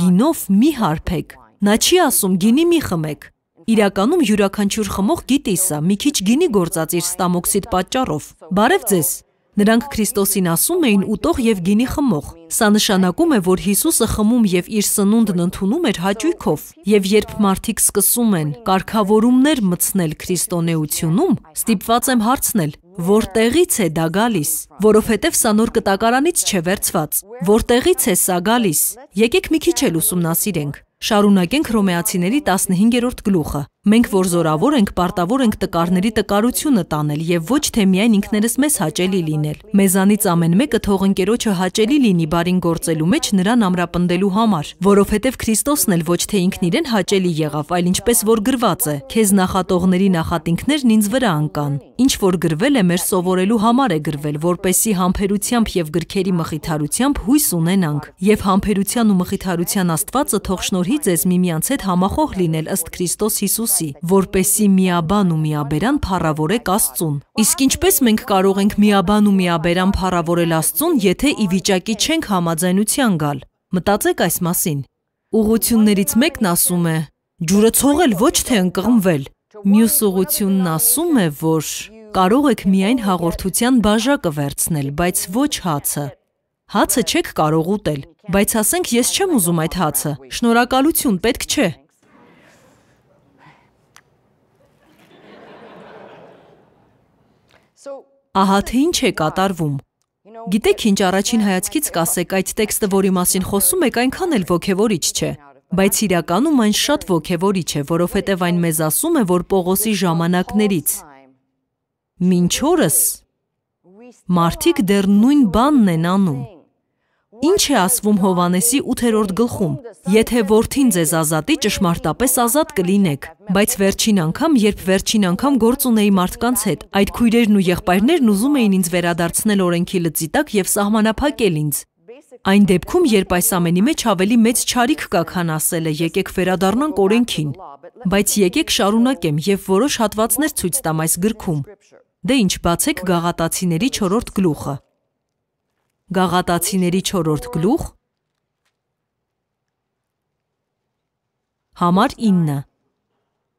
Գինով մի հարբեք։ Նա չի ասում գինի մի խմեք։ Իրականում յուրաքանչյուր խմող գիտի սա, մի քիչ գինի գործած իր ստամոքսիդ պատճառով։ Բարև ձեզ։ Նրանք Քրիստոսին ասում էին ուտող եւ գինի խմող։ Սա նշանակում է, որ Հիսուսը խմում եւ իր սնունդն ընդունում էր հաճույքով։ Եվ երբ մարդիկ սկսում են կարգավորումներ մտցնել քրիստոնեությունում, ստիպված եմ հարցնել, Որտեղից է դա գալիս, որովհետև սա նոր կտակարանից չէ վերցված։ Որտեղից է սա գալիս։ Եկեք մի քիչ էլ ուսումնասիրենք շարունակենք հռոմեացիների 15-րդ գլուխը։ Մենք որ զորավոր ենք, պարտավոր ենք տկարների տկարությունը տանել եւ ոչ թե միայն ինքներս մեզ հաճելի լինել։ Մեզանից ամեն մեկը թող ընկերոջը հաճելի լինի բարին գործելու մեջ նրան ամրապնդելու համար, որովհետեւ Քրիստոսն էլ ոչ թե ինքն իրեն հաճելի եղավ, այլ ինչպես որ գրված է. «Քեզ նախատողների նախատինքներն ինձ վրա անկան»։ Ինչ որ գրվել է, մեր սովորելու համար է գրվել, որպեսի համբերությամբ եւ գրքերի մխիթարությամբ հույս ունենանք։ Եվ համբերության ու մխիթարության Աստվածը թող շնորհի հորդորի ձեզ միմյանց հետ համախոհ լինել ըստ Քրիստոս Հիսուսի, որպեսի միաբան ու միաբերան փառավորեք Աստծուն։ Իսկ ինչպես մենք կարող ենք միաբան ու միաբերան փառավորել Աստծուն, եթե ի վիճակի չենք համաձայնության գալ։ Մտածեք այս մասին։ Ուղություններից մեկն ասում է. «Ջուրը ցողել ոչ թե ընկղմվել»։ Մյուս ուղությունն ասում է, որ կարող եք միայն հաղորդության բաժակը վերցնել, բայց ոչ հացը։ Հացը չեք կարող ուտել, Բայց ասենք ես չեմ ուզում այդ հացը, շնորակալություն պետք չէ։ Ահա թե ինչ է կատարվում։ Գիտեք ինչ առաջին հայացքից կասեք, այդ տեքստը, որի մասին խոսում եք, այնքան էլ ոգևորիչ չէ։ Բայց իրականում այն շատ ոգևորիչ է, որովհետև այն մեզ ասում է, որ Պողոսի ժամանակներից մինչ օրս մարդիկ դեռ նույն բանն են անում։ Ինչ է ասվում Հովանեսի 8-րդ գլխում. Եթե որդին ձեզ ազատի, ճշմարտապես ազատ կլինեք։ Բայց վերջին անգամ, երբ վերջին անգամ գործ ունեի մարդկանց հետ, այդ քույրերն ու եղբայրներն ուզում էին ինձ վերադարձնել օրենքի լծի տակ եւ սահմանափակել ինձ։ Այն դեպքում, երբ այս ամենի մեջ ավելի մեծ չարիք կա, քան ասելը, եկեք վերադառնանք օրենքին։ Բայց եկեք շարունակեմ եւ որոշ հատվածներ ցույց տամ այս գրքում։ Դե ինչ, բացեք գաղատացիների 4-րդ գլուխը գաղատացիների չորորդ գլուխ, համար 9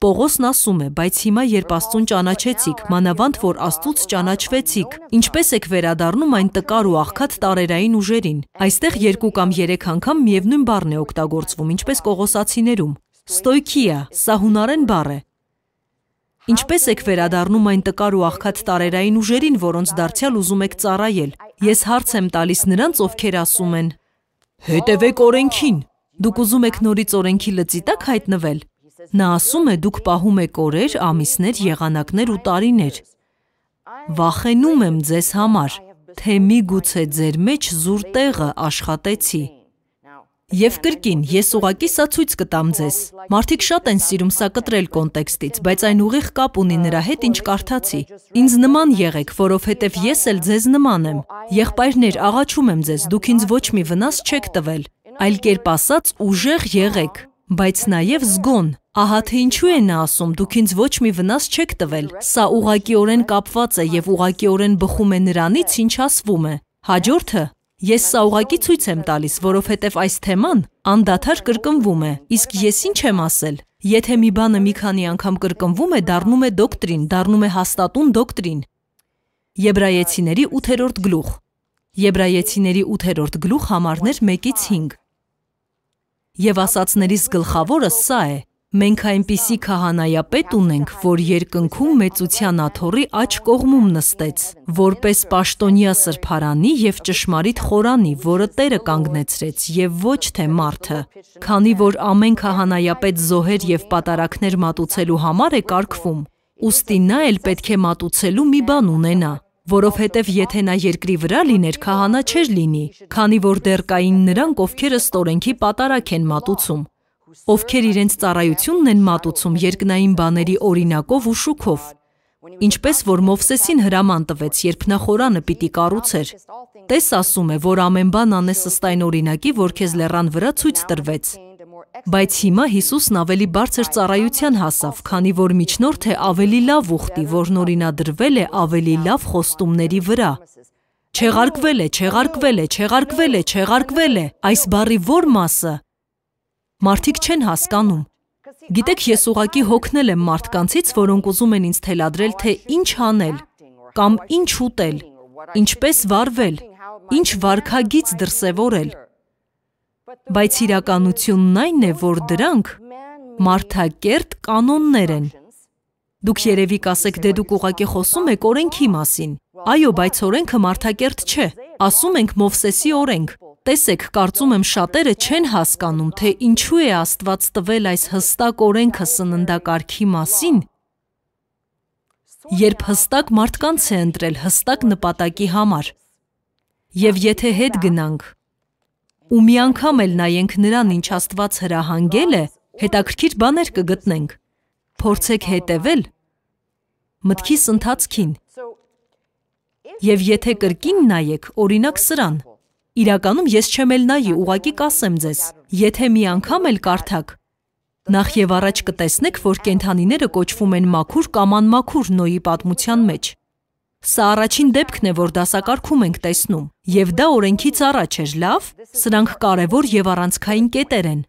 Պողոսն ասում է, բայց հիմա երբ Աստուն ճանաչեցիք, մանավանդ որ Աստուծ ճանաչվեցիք, ինչպես եք վերադառնում այն տկար ու աղքատ տարերային ուժերին։ Այստեղ երկու կամ 3 անգամ միևնույն բառն է օգտագործվում, ինչպես Կողոսացիներում։ Ստոյքիա, սա հունարեն բառ է։ Ինչպես եք վերադառնում այն տկար ու աղքատ տարերային ուժերին, որոնց դարձյալ ուզում եք ծառայել։ Ես հարց եմ տալիս նրանց, ովքեր ասում են. Հետևեք օրենքին։ Դուք ուզում եք նորից օրենքի լծիտակ հայտնվել։ Նա ասում է, դուք պահում եք օրեր, ամիսներ, եղանակներ ու տարիներ։ Վախենում եմ ձեզ համար, թե մի գուցե ձեր մեջ զուր տեղը աշխատեցի։ Եվ կրկին, ես ուղակի սա ցույց կտամ ձեզ։ Մարդիկ շատ են սիրում սա կտրել կոնտեքստից, բայց այն ուղիղ կապ ունի նրա հետ, ինչ կարդացի։ Ինձ նման եղեք, որովհետև ես էլ ձեզ նման եմ։ Եղբայրներ, աղաչում եմ ձեզ, դուք ինձ ոչ մի վնաս չեք տվել, այլ կերպ ասած ուժեղ եղեք, բայց նաև զգոն։ Ահա թե ինչու է նա ասում, դուք ինձ ոչ մի վնաս չեք տվել։ Սա ուղակիորեն կապված է եւ ուղակիորեն բխում է նրանից, ինչ ասվում է։ Հաջորդը Ես սա ուղակի ցույց եմ տալիս, որովհետև այս թեման անդադար կրկնվում է։ Իսկ ես ինչ եմ ասել։ Եթե մի բանը մի քանի անգամ կրկնվում է, դառնում է դոկտրին, դառնում է հաստատուն դոկտրին։ Եբրայեցիների 8-րդ գլուխ։ Եբրայեցիների 8-րդ գլուխ համարներ 1-ից 5։ Եվ ասածներից գլխավորը սա է. Մենք այնպիսի քահանայապետ ունենք, որ երկնքում մեծության աթոռի աջ կողմում նստեց, որպես պաշտոնյա սրբարանի եւ ճշմարիտ խորանի, որը Տերը կանգնեցրեց եւ ոչ թե մարդը։ Քանի որ ամեն քահանայապետ զոհեր եւ պատարակներ մատուցելու համար է կարգվում, ուստի նա էլ պետք է մատուցելու մի բան ունենա որովհետև եթե նա երկրի վրա լիներ, քահանա չէր լինի, քանի որ դեռ կային նրանք, ովքեր ըստ օրենքի պատարակ են մատուցում ովքեր իրենց ծառայությունն են մատուցում երկնային բաների օրինակով ու շուքով։ Ինչպես որ Մովսեսին հրաման տվեց, երբ նա խորանը պիտի կառուցեր։ Տես ասում է, որ ամեն բան անես ըստ այն օրինակի, որ քեզ լեռան վրա ցույց տրվեց։ Բայց հիմա Հիսուսն ավելի բարձր ծառայության հասավ, քանի որ միջնորդ է ավելի լավ ուխտի, որն օրինադրվել է ավելի լավ խոստումների վրա։ Չեղարկվել է, չեղարկվել է, չեղարկվել է, չեղարկվել է։ Այս բառի ո՞ր մասը Մարդիկ չեն հասկանում։ Գիտեք, ես ուղակի հոգնել եմ մարդկանցից, որոնք ուզում են ինձ թելադրել, թե ինչ անել կամ ինչ ուտել, ինչպես վարվել, ինչ վարքագից դրսևորել։ Բայց իրականությունն այն է, որ դրանք մարդակերտ կանոններ են։ Դուք երևի կասեք, դե դուք ուղակի խոսում եք օրենքի մասին։ Այո, բայց օրենքը մարդակերտ չէ։ Ասում ենք Մովսեսի օրենք։ Տեսեք, կարծում եմ շատերը չեն հասկանում, թե ինչու է Աստված տվել այս հստակ օրենքը սննդակարգի մասին, երբ հստակ մարդկանց է ընտրել հստակ նպատակի համար։ Եվ եթե հետ գնանք ու մի անգամ էլ նայենք նրան, ինչ Աստված հրահանգել է, հետաքրքիր բաներ կգտնենք։ Փորձեք հետևել մտքիս ընթացքին։ Եվ եթե կրկին նայեք, օրինակ սրան, իրականում ես չեմ էլ նայի, ուղակի կասեմ ձեզ, եթե մի անգամ էլ կարդակ, նախ և առաջ կտեսնեք, որ կենթանիները կոչվում են մաքուր կամ անմաքուր նոյի պատմության մեջ։ Սա առաջին դեպքն է, որ դասակարգում ենք տեսնում, և դա օրենքից առաջ էր լավ, սրանք կարևոր և առանցքային կետեր են։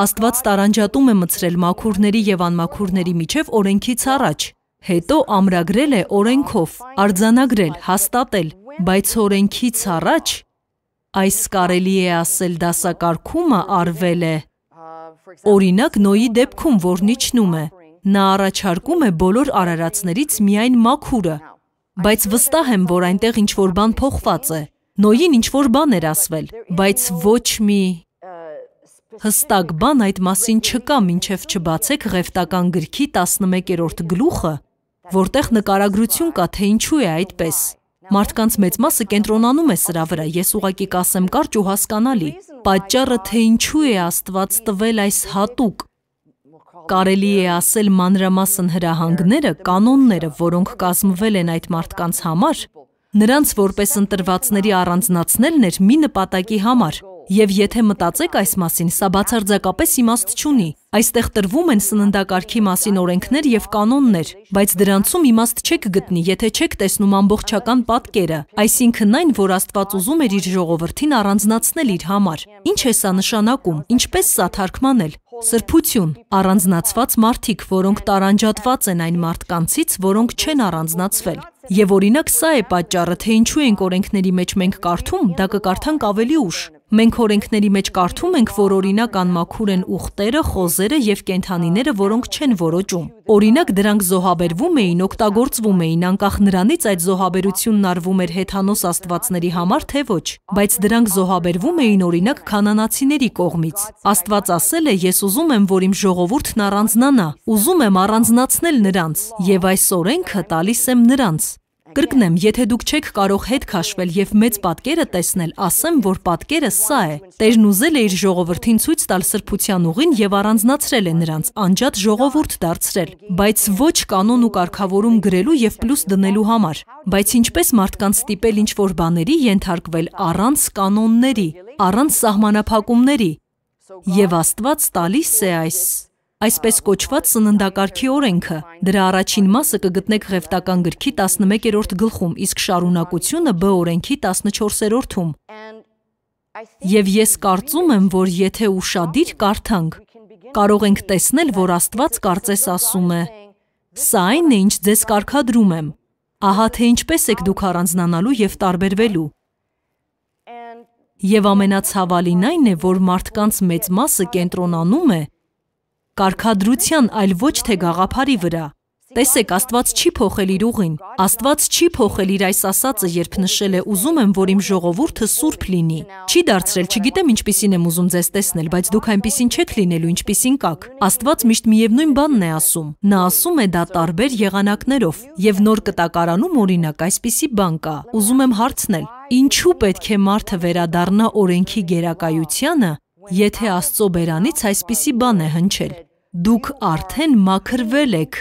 Աստված տարանջատում է մցրել մաքուրների և անմաքուրների միջև օրենքից առաջ, հետո ամրագրել է օրենքով, արձանագրել, հաստատել, բայց օրենքից առաջ այս կարելի է ասել դասակարգումը արվել է։ Օրինակ Նոյի դեպքում, որն իջնում է, նա առաջարկում է բոլոր արարածներից միայն մաքուրը, բայց վստահ եմ, որ այնտեղ ինչ-որ բան փոխված է։ Նոյին ինչ-որ բան էր ասվել, բայց ոչ մի հստակ բան այդ մասին չկա, մինչև չբացեք ղևտական գրքի 11-րդ գլուխը, որտեղ նկարագրություն կա, թե ինչու է այդպես։ Մարդկանց մեծ մասը կենտրոնանում է սրա վրա, ես ուղակի կասեմ կարճ ու հասկանալի։ Պատճառը, թե ինչու է Աստված տվել այս հատուկ Կարելի է ասել մանրամասն հրահանգները, կանոնները, որոնք կազմվել են այդ մարդկանց համար, նրանց որպես ընտրվածների առանձնացնելն էր մի նպատակի համար, Եվ եթե մտածեք այս մասին, սա բացարձակապես իմաստ չունի։ Այստեղ տրվում են սննդակարգի մասին օրենքներ եւ կանոններ, բայց դրանցում իմաստ չեք գտնի, եթե չեք տեսնում ամբողջական պատկերը, այսինքն այն, որ Աստված ուզում էր իր ժողովրդին առանձնացնել իր համար։ Ինչ է սա նշանակում, ինչպես սա թարգմանել։ Սրբություն, առանձնացված մարդիկ, որոնք տարանջատված են այն մարդկանցից, որոնք չեն առանձնացվել։ Եվ օրինակ սա է պատճառը, թե ինչու ենք օրենքների մեջ մենք կարդում, դա կկարդանք ավելի ուշ, Մենք օրենքների մեջ կարդում ենք, որ օրինակ անմաքուր են ուխտերը, խոզերը եւ կենթանիները, որոնք չեն որոճում։ Օրինակ դրանք զոհաբերվում էին, օգտագործվում էին, անկախ նրանից այդ զոհաբերությունն արվում էր հեթանոս աստվածների համար թե ոչ, բայց դրանք զոհաբերվում էին օրինակ կանանացիների կողմից։ Աստված ասել է. Ես ուզում եմ, որ իմ ժողովուրդն առանձնանա, ուզում եմ առանձնացնել նրանց, եւ այս օրենքը տալիս եմ նրանց։ Կրկնեմ, եթե դուք չեք կարող հետ քաշվել եւ մեծ պատկերը տեսնել, ասեմ, որ պատկերը սա է։ Տերն ուզել է իր ժողովրդին ցույց տալ սրբության ուղին եւ առանձնացրել է նրանց, անջատ ժողովուրդ դարձրել, բայց ոչ կանոն ու կարգավորում գրելու եւ պլյուս դնելու համար։ Բայց ինչպես մարդկանց ստիպել ինչ-որ բաների ենթարկվել առանց կանոնների, առանց սահմանափակումների։ Եվ Աստված տալիս է այս այսպես կոչված սննդակարգի օրենքը։ Դրա առաջին մասը կգտնեք ղևտական գրքի 11-րդ գլխում, իսկ շարունակությունը Բ օրենքի 14-րդում։ Եվ ես կարծում եմ, որ եթե ուշադիր կարդանք, կարող ենք տեսնել, որ Աստված կարծես ասում է. «Սա այն է, ինչ ձեզ կարգադրում եմ»։ Ահա թե ինչպես եք դուք առանձնանալու եւ տարբերվելու։ Եվ ամենացավալին այն է, որ մարդկանց մեծ մասը կենտրոնանում է կարգադրության, այլ ոչ թե գաղափարի վրա։ Տեսեք, Աստված չի փոխել իր ուղին։ Աստված չի փոխել իր այս ասածը, երբ նշել է՝ «Ուզում եմ, որ իմ ժողովուրդը սուրբ լինի»։ Չի դարձրել, չգիտեմ ինչպիսին եմ ուզում ձեզ տեսնել, բայց դուք այնպիսին չեք լինելու, ինչպիսին կաք։ Աստված միշտ միևնույն բանն է ասում։ Նա ասում է դա տարբեր եղանակներով։ Եվ Նոր Կտակարանում, օրինակ, այսպիսի բան կա. ուզում եմ հարցնել. Ինչու պետք է մարդը վերադառնա օրենքի գերակայությանը, Եթե Աստծո բերանից այսպիսի բան է հնչել. Դուք արդեն մաքրվել եք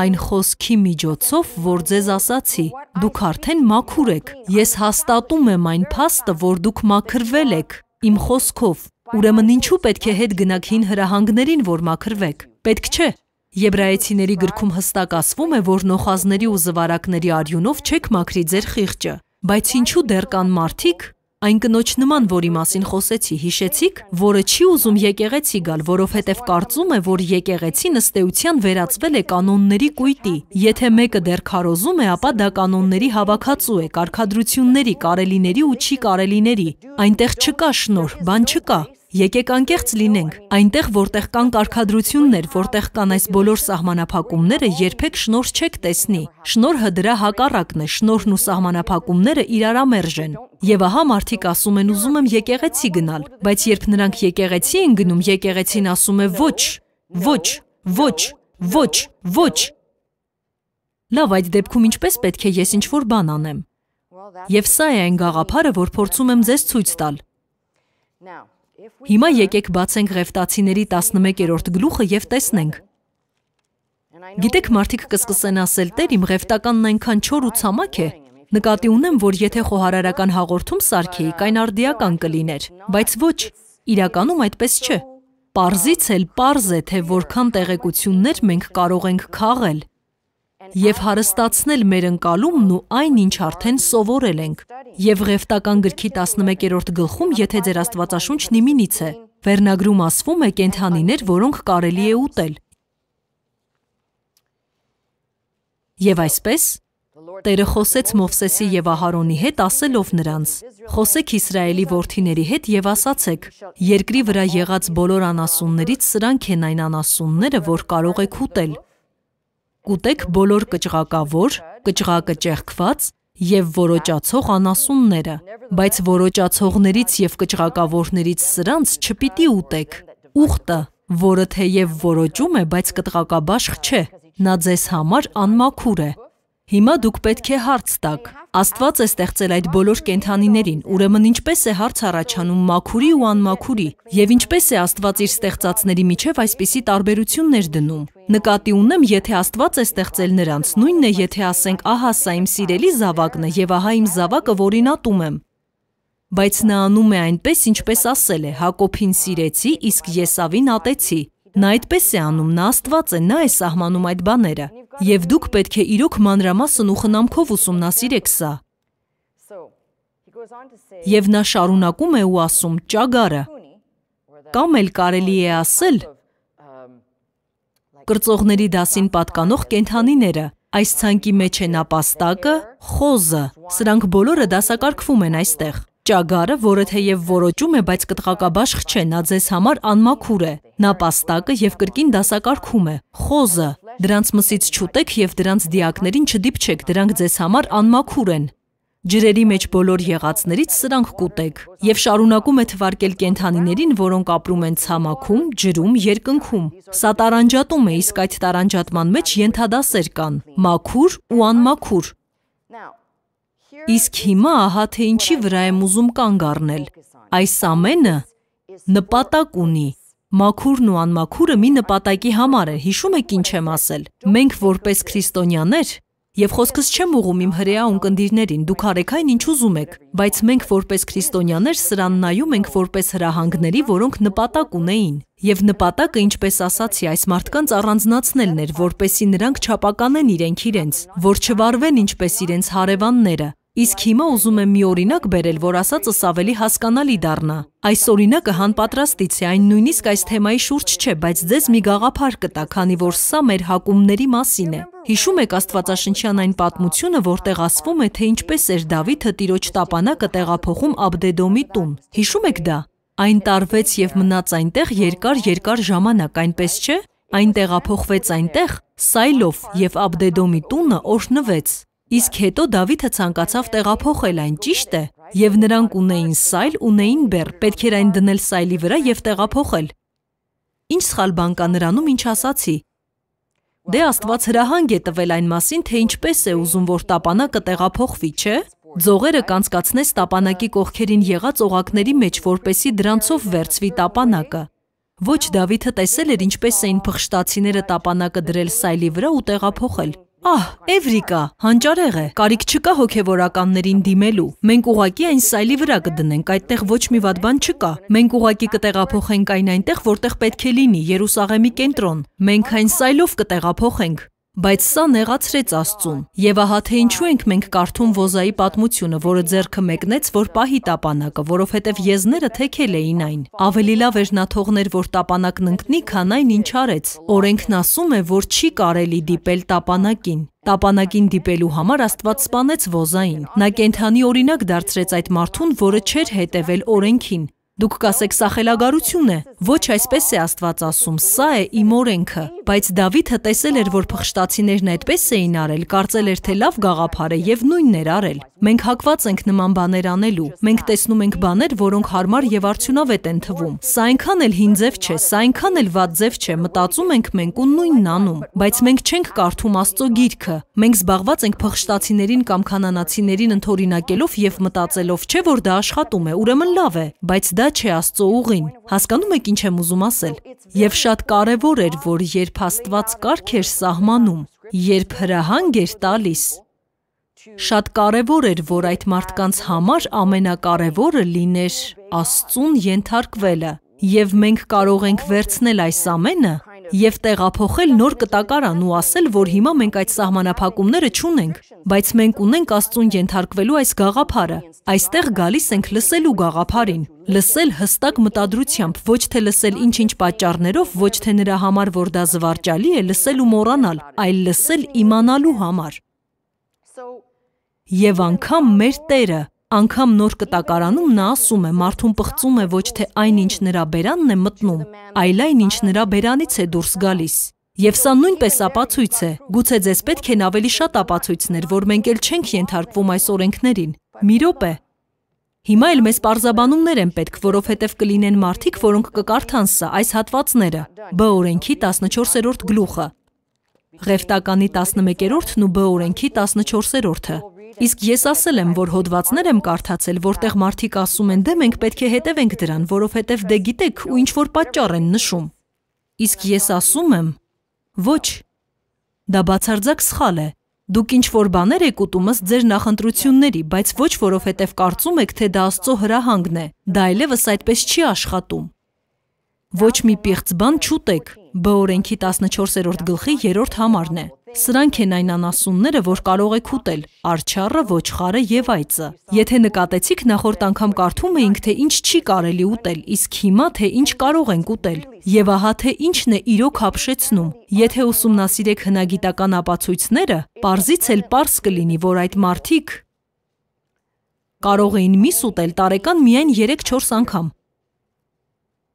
այն խոսքի միջոցով, որ ձեզ ասացի. Դուք արդեն մաքուր եք։ Ես հաստատում եմ այն փաստը, որ դուք մաքրվել եք իմ խոսքով։ Ուրեմն ինչու պետք է հետ գնաք հին հրահանգներին, որ մաքրվեք։ Պետք չէ։ Եբրայեցիների գրքում հստակ ասվում է, որ նոխազների ու զվարակների արյունով չեք մաքրի ձեր խիղճը։ Բայց ինչու դեռ կան մարդիկ, այն կնոջ նման, որի մասին խոսեցի, հիշեցիք, որը չի ուզում եկեղեցի գալ, որովհետև կարծում է, որ եկեղեցին ըստեյության վերածվել է կանոնների կույտի։ Եթե մեկը դեռ քարոզում է, ապա դա կանոնների հավաքածու է, կարգադրությունների, կարելիների ու չի կարելիների։ Այնտեղ չկա շնոր, բան չկա։ Եկեք անկեղծ լինենք, այնտեղ, որտեղ կան կարգադրություններ, որտեղ կան այս բոլոր սահմանափակումները, երբեք շնոր չեք տեսնի։ Շնորհը դրա հակառակն է, շնորհն ու սահմանափակումները իրար ամերժ են։ Եվ ահա մարդիկ ասում են ուզում եմ եկեղեցի գնալ, բայց երբ նրանք եկեղեցի են գնում, եկեղեցին ասում է ոչ, ոչ, ոչ, ոչ, ոչ։ Լավ, այդ դեպքում ինչպես պետք է ես ինչ-որ բան անեմ։ Եվ սա է այն գաղափարը, որ փորձում եմ ձեզ ցույց տալ։ Now Հիմա եկեք բացենք ղևտացիների 11-րդ գլուխը եւ տեսնենք։ Գիտեք, մարդիկ կսկսեն ասել՝ «Տեր, իմ ղևտականն այնքան չոր ու ցամաք է»։ Նկատի ունեմ, որ եթե խոհարարական հաղորդում սարքեիք, այն արդիական կլիներ, բայց ոչ, իրականում այդպես չէ։ Պարզից էլ պարզ է, թե որքան տեղեկություններ մենք կարող ենք քաղել եւ հարստացնել մեր ընկալումն ու այն, ինչ արդեն սովորել ենք։ Եվ Ղևտական գրքի 11-րդ գլխում, եթե ձեր Աստվածաշունչն իմինից է, վերնագրում ասվում է կենթանիներ, որոնք կարելի է ուտել։ Եվ այսպես Տերը խոսեց Մովսեսի եւ Ահարոնի հետ ասելով նրանց. Խոսեք Իսրայելի որդիների հետ եւ ասացեք. Երկրի վրա եղած բոլոր անասուններից սրանք են այն անասունները, որ կարող եք ուտել։ Կուտեք բոլոր կճղակավոր, կճղակը ճեղքված և որոճացող անասունները, բայց որոճացողներից և կճղակավորներից սրանց չպիտի ուտեք։ Ուղթը, որը թեև որոճում է, բայց կտրակաբաշխ չէ, նա ձեզ համար անմաքուր է։ Հիմա դուք պետք է հարց տաք. Աստված է ստեղծել այդ բոլոր կենթանիներին, ուրեմն ինչպես է հարց առաջանում մաքուրի ու անմաքուրի, եւ ինչպես է Աստված իր ստեղծածների միջև այսպիսի տարբերություններ դնում։ Նկատի ունեմ, եթե Աստված է ստեղծել նրանց, նույնն է, եթե ասենք, ահա սա իմ սիրելի զավակն է եւ ահա իմ զավակը, որին ատում եմ։ Բայց նա անում է այնպես, ինչպես ասել է. Հակոբին սիրեցի, իսկ Եսավին ատեցի։ Նա այդպես է անում, նա Աստված է, նա է սահմանում այդ բաները։ Եվ դուք պետք է իրոք մանրամասն ու խնամքով ուսումնասիրեք սա։ Եվ նա շարունակում է ու ասում ճագարը։ Կամ էլ կարելի է ասել կրծողների դասին պատկանող կենթանիները։ Այս ցանկի մեջ են ապաստակը, խոզը։ Սրանք բոլորը դասակարգվում են այստեղ։ Ճագարը, որը թեև որոճում է, բայց կտղակաբաշխ չէ, նա ձեզ համար անմաքուր է։ Նա պաստակը եւ կրկին դասակարգում է։ Խոզը, դրանց մսից չուտեք եւ դրանց դիակներին չդիպչեք, դրանք ձեզ համար անմաքուր են։ Ջրերի մեջ բոլոր եղածներից սրանք կուտեք եւ շարունակում է թվարկել կենթանիներին, որոնք ապրում են ցամաքում, ջրում, երկնքում։ Սա տարանջատում է, իսկ այդ տարանջատման մեջ ենթադասեր կան՝ մաքուր ու անմաքուր, Իսկ հիմա ահա թե ինչի վրա եմ ուզում կանգ առնել։ Այս ամենը նպատակ ունի։ Մաքուրն ու անմաքուրը մի նպատակի համար է, հիշում եք ինչ եմ ասել։ Մենք որպես քրիստոնյաներ Եվ խոսքս չեմ ուղում իմ հրեա ունկնդիրներին, դուք արեքային ինչ ուզում եք, բայց մենք որպես քրիստոնյաներ սրան նայում ենք որպես հրահանգների, որոնք նպատակ ունեին։ Եվ նպատակը, ինչպես ասացի, այս մարդկանց առանձնացնելն էր, որպեսի նրանք չապականեն իրենք իրենց, որ չվարվեն ինչպես իրենց հարևանները, Իսկ հիմա ուզում եմ մի օրինակ բերել, որ ասածս ավելի հասկանալի դառնա։ Այս օրինակը հանպատրաստից է, այն նույնիսկ այս թեմայի շուրջ չէ, բայց ձեզ մի գաղափար կտա, քանի որ սա մեր հակումների մասին է։ Հիշում եք Աստվածաշնչյան այն պատմությունը, որտեղ ասվում է, թե ինչպես էր Դավիթը Տիրոջ տապանակը տեղափոխում Աբդեդոմի տուն։ Հիշում եք դա։ Այն տարվեց եւ մնաց այնտեղ երկար-երկար ժամանակ, այնպես չէ։ Այն տեղափոխվեց այնտեղ Սայլով եւ Աբդեդոմի տունը օրհնվեց իսկ հետո Դավիթը ցանկացավ տեղափոխել այն, ճիշտ է։ Եվ նրանք ունեին սայլ, ունեին բեռ, պետք էր այն դնել սայլի վրա եւ տեղափոխել։ Ինչ սխալ բան կա նրանում, ինչ ասացի։ Դե Աստված հրահանգ է տվել այն մասին, թե ինչպես է ուզում, որ տապանակը տեղափոխվի, չէ՞։ Ձողերը կանցկացնես տապանակի կողքերին եղած օղակների մեջ, որպեսի դրանցով վերցվի տապանակը։ Ոչ Դավիթը տեսել էր ինչպես էին փխշտացիները տապանակը դրել սայլի վրա ու տեղափոխել։ Ահ, Էվրիկա, հանճարեղ է։ Կարիք չկա հոգևորականներին դիմելու։ Մենք ուղակի այն սայլի վրա կդնենք, այդտեղ ոչ մի վատ բան չկա։ Մենք ուղակի կտեղափոխենք այն այնտեղ, որտեղ պետք է լինի՝ Երուսաղեմի կենտրոն։ Մենք այն սայլով կտեղափոխենք։ Բայց սա նեղացրեց Աստծուն։ Եվ ահա թե ինչու ենք մենք կարդում Ոզայի պատմությունը, որը ձեռքը մեկնեց, որ պահի տապանակը, որովհետև եզները թեքել էին այն։ Ավելի լավ էր նա թողներ, որ տապանակն ընկնի, քան այն ինչ արեց։ Օրենքն ասում է, որ չի կարելի դիպել տապանակին։ Տապանակին դիպելու համար Աստված սپانեց Ոզային։ Նա կենթանի օրինակ դարձրեց այդ մարդուն, որը չէր հետևել օրենքին, Դուք կասեք սա խելագարություն է։ Ոչ այսպես է Աստված ասում, սա է իմ օրենքը։ Բայց Դավիթը տեսել էր, որ փխշտացիներն այդպես էին արել, կարծել էր, թե լավ գաղափար է եւ նույնն էր արել։ Մենք հակված ենք նման բաներ անելու։ Մենք տեսնում ենք բաներ, որոնք հարմար եւ արդյունավետ են թվում։ Սա այնքան էլ հին ձև չէ, սա այնքան էլ վատ ձև չէ, մտածում ենք մենք ու նույնն անում, բայց մենք չենք կարդում Աստծո գիրքը։ Մենք զբաղված ենք փխշտացիներին կամ կանանացիներին ընթորինակելով եւ մտածելով, չէ որ դա աշխատում է, ուրեմն լավ է, բայց դա Դա չէ Աստծո ուղին։ Հասկանում եք ինչ եմ ուզում ասել։ Եվ շատ կարևոր էր, որ երբ Աստված կարգ էր սահմանում, երբ հրահանգ էր տալիս, Շատ կարևոր էր, որ այդ մարդկանց համար ամենակարևորը լիներ Աստծուն ենթարկվելը, եւ մենք կարող ենք վերցնել այս ամենը եւ տեղափոխել նոր կտակարան ու ասել, որ հիմա մենք այդ սահմանափակումները չունենք, բայց մենք ունենք Աստծուն ենթարկվելու այս գաղափարը։ Այստեղ գալիս ենք լսելու գաղափարին, լսել հստակ մտադրությամբ, ոչ թե լսել ինչ-ինչ պատճառներով, ոչ թե նրա համար, որ դա զվարճալի է լսել ու մոռանալ, այլ լսել իմանալու համար։ Եվ անգամ մեր Տերը Անկամ նոր կտակարանում նա ասում է, մարդուն պղծում է ոչ թե այն ինչ նրա բերանն է մտնում, այլ այն ինչ նրա բերանից է դուրս գալիս։ Եվ սա նույնպես ապացույց է։ Գուցե ձեզ պետք են ավելի շատ ապացույցներ, որ մենք էլ չենք ենթարկվում այս օրենքներին։ Մի րոպե։ Հիմա էլ մեզ պարզաբանումներ են պետք, որովհետև կլինեն մարդիկ, որոնք կկարդան սա այս հատվածները։ Բ օրենքի 14-րդ գլուխը։ Ղևտականի 11-րդն ու Բ օրենքի 14-րդը։ Իսկ ես ասել եմ, որ հոդվածներ եմ կարդացել, որտեղ մարդիկ ասում են, դե մենք պետք է հետևենք դրան, որովհետև դե գիտեք ու ինչ որ պատճառ են նշում։ Իսկ ես ասում եմ, ոչ, դա բացարձակ սխալ է։ Դուք ինչ որ բաներ եք ուտում ըստ ձեր նախընտրությունների, բայց ոչ որովհետև կարծում եք, թե դա Աստծո հրահանգն է։ Դա այլևս այդպես չի աշխատում։ Ոչ մի պիղծ բան չուտեք։ Բ օրենքի 14-րդ գլխի 3-րդ համարն է։ Սրանք են այն անասունները, որ կարող եք ուտել՝ արջառը, ոչխարը եւ այծը։ Եթե նկատեցիք, նախորդ անգամ կարդում էինք, թե ինչ չի կարելի ուտել, իսկ հիմա թե ինչ կարող ենք ուտել։ Եվ ահա թե ինչն է իրոք հապշեցնում։ Եթե ուսումնասիրեք հնագիտական ապացույցները, parzից էլ parz կլինի, որ այդ մարդիկ կարող էին միս ուտել տարեկան միայն 3-4 անգամ,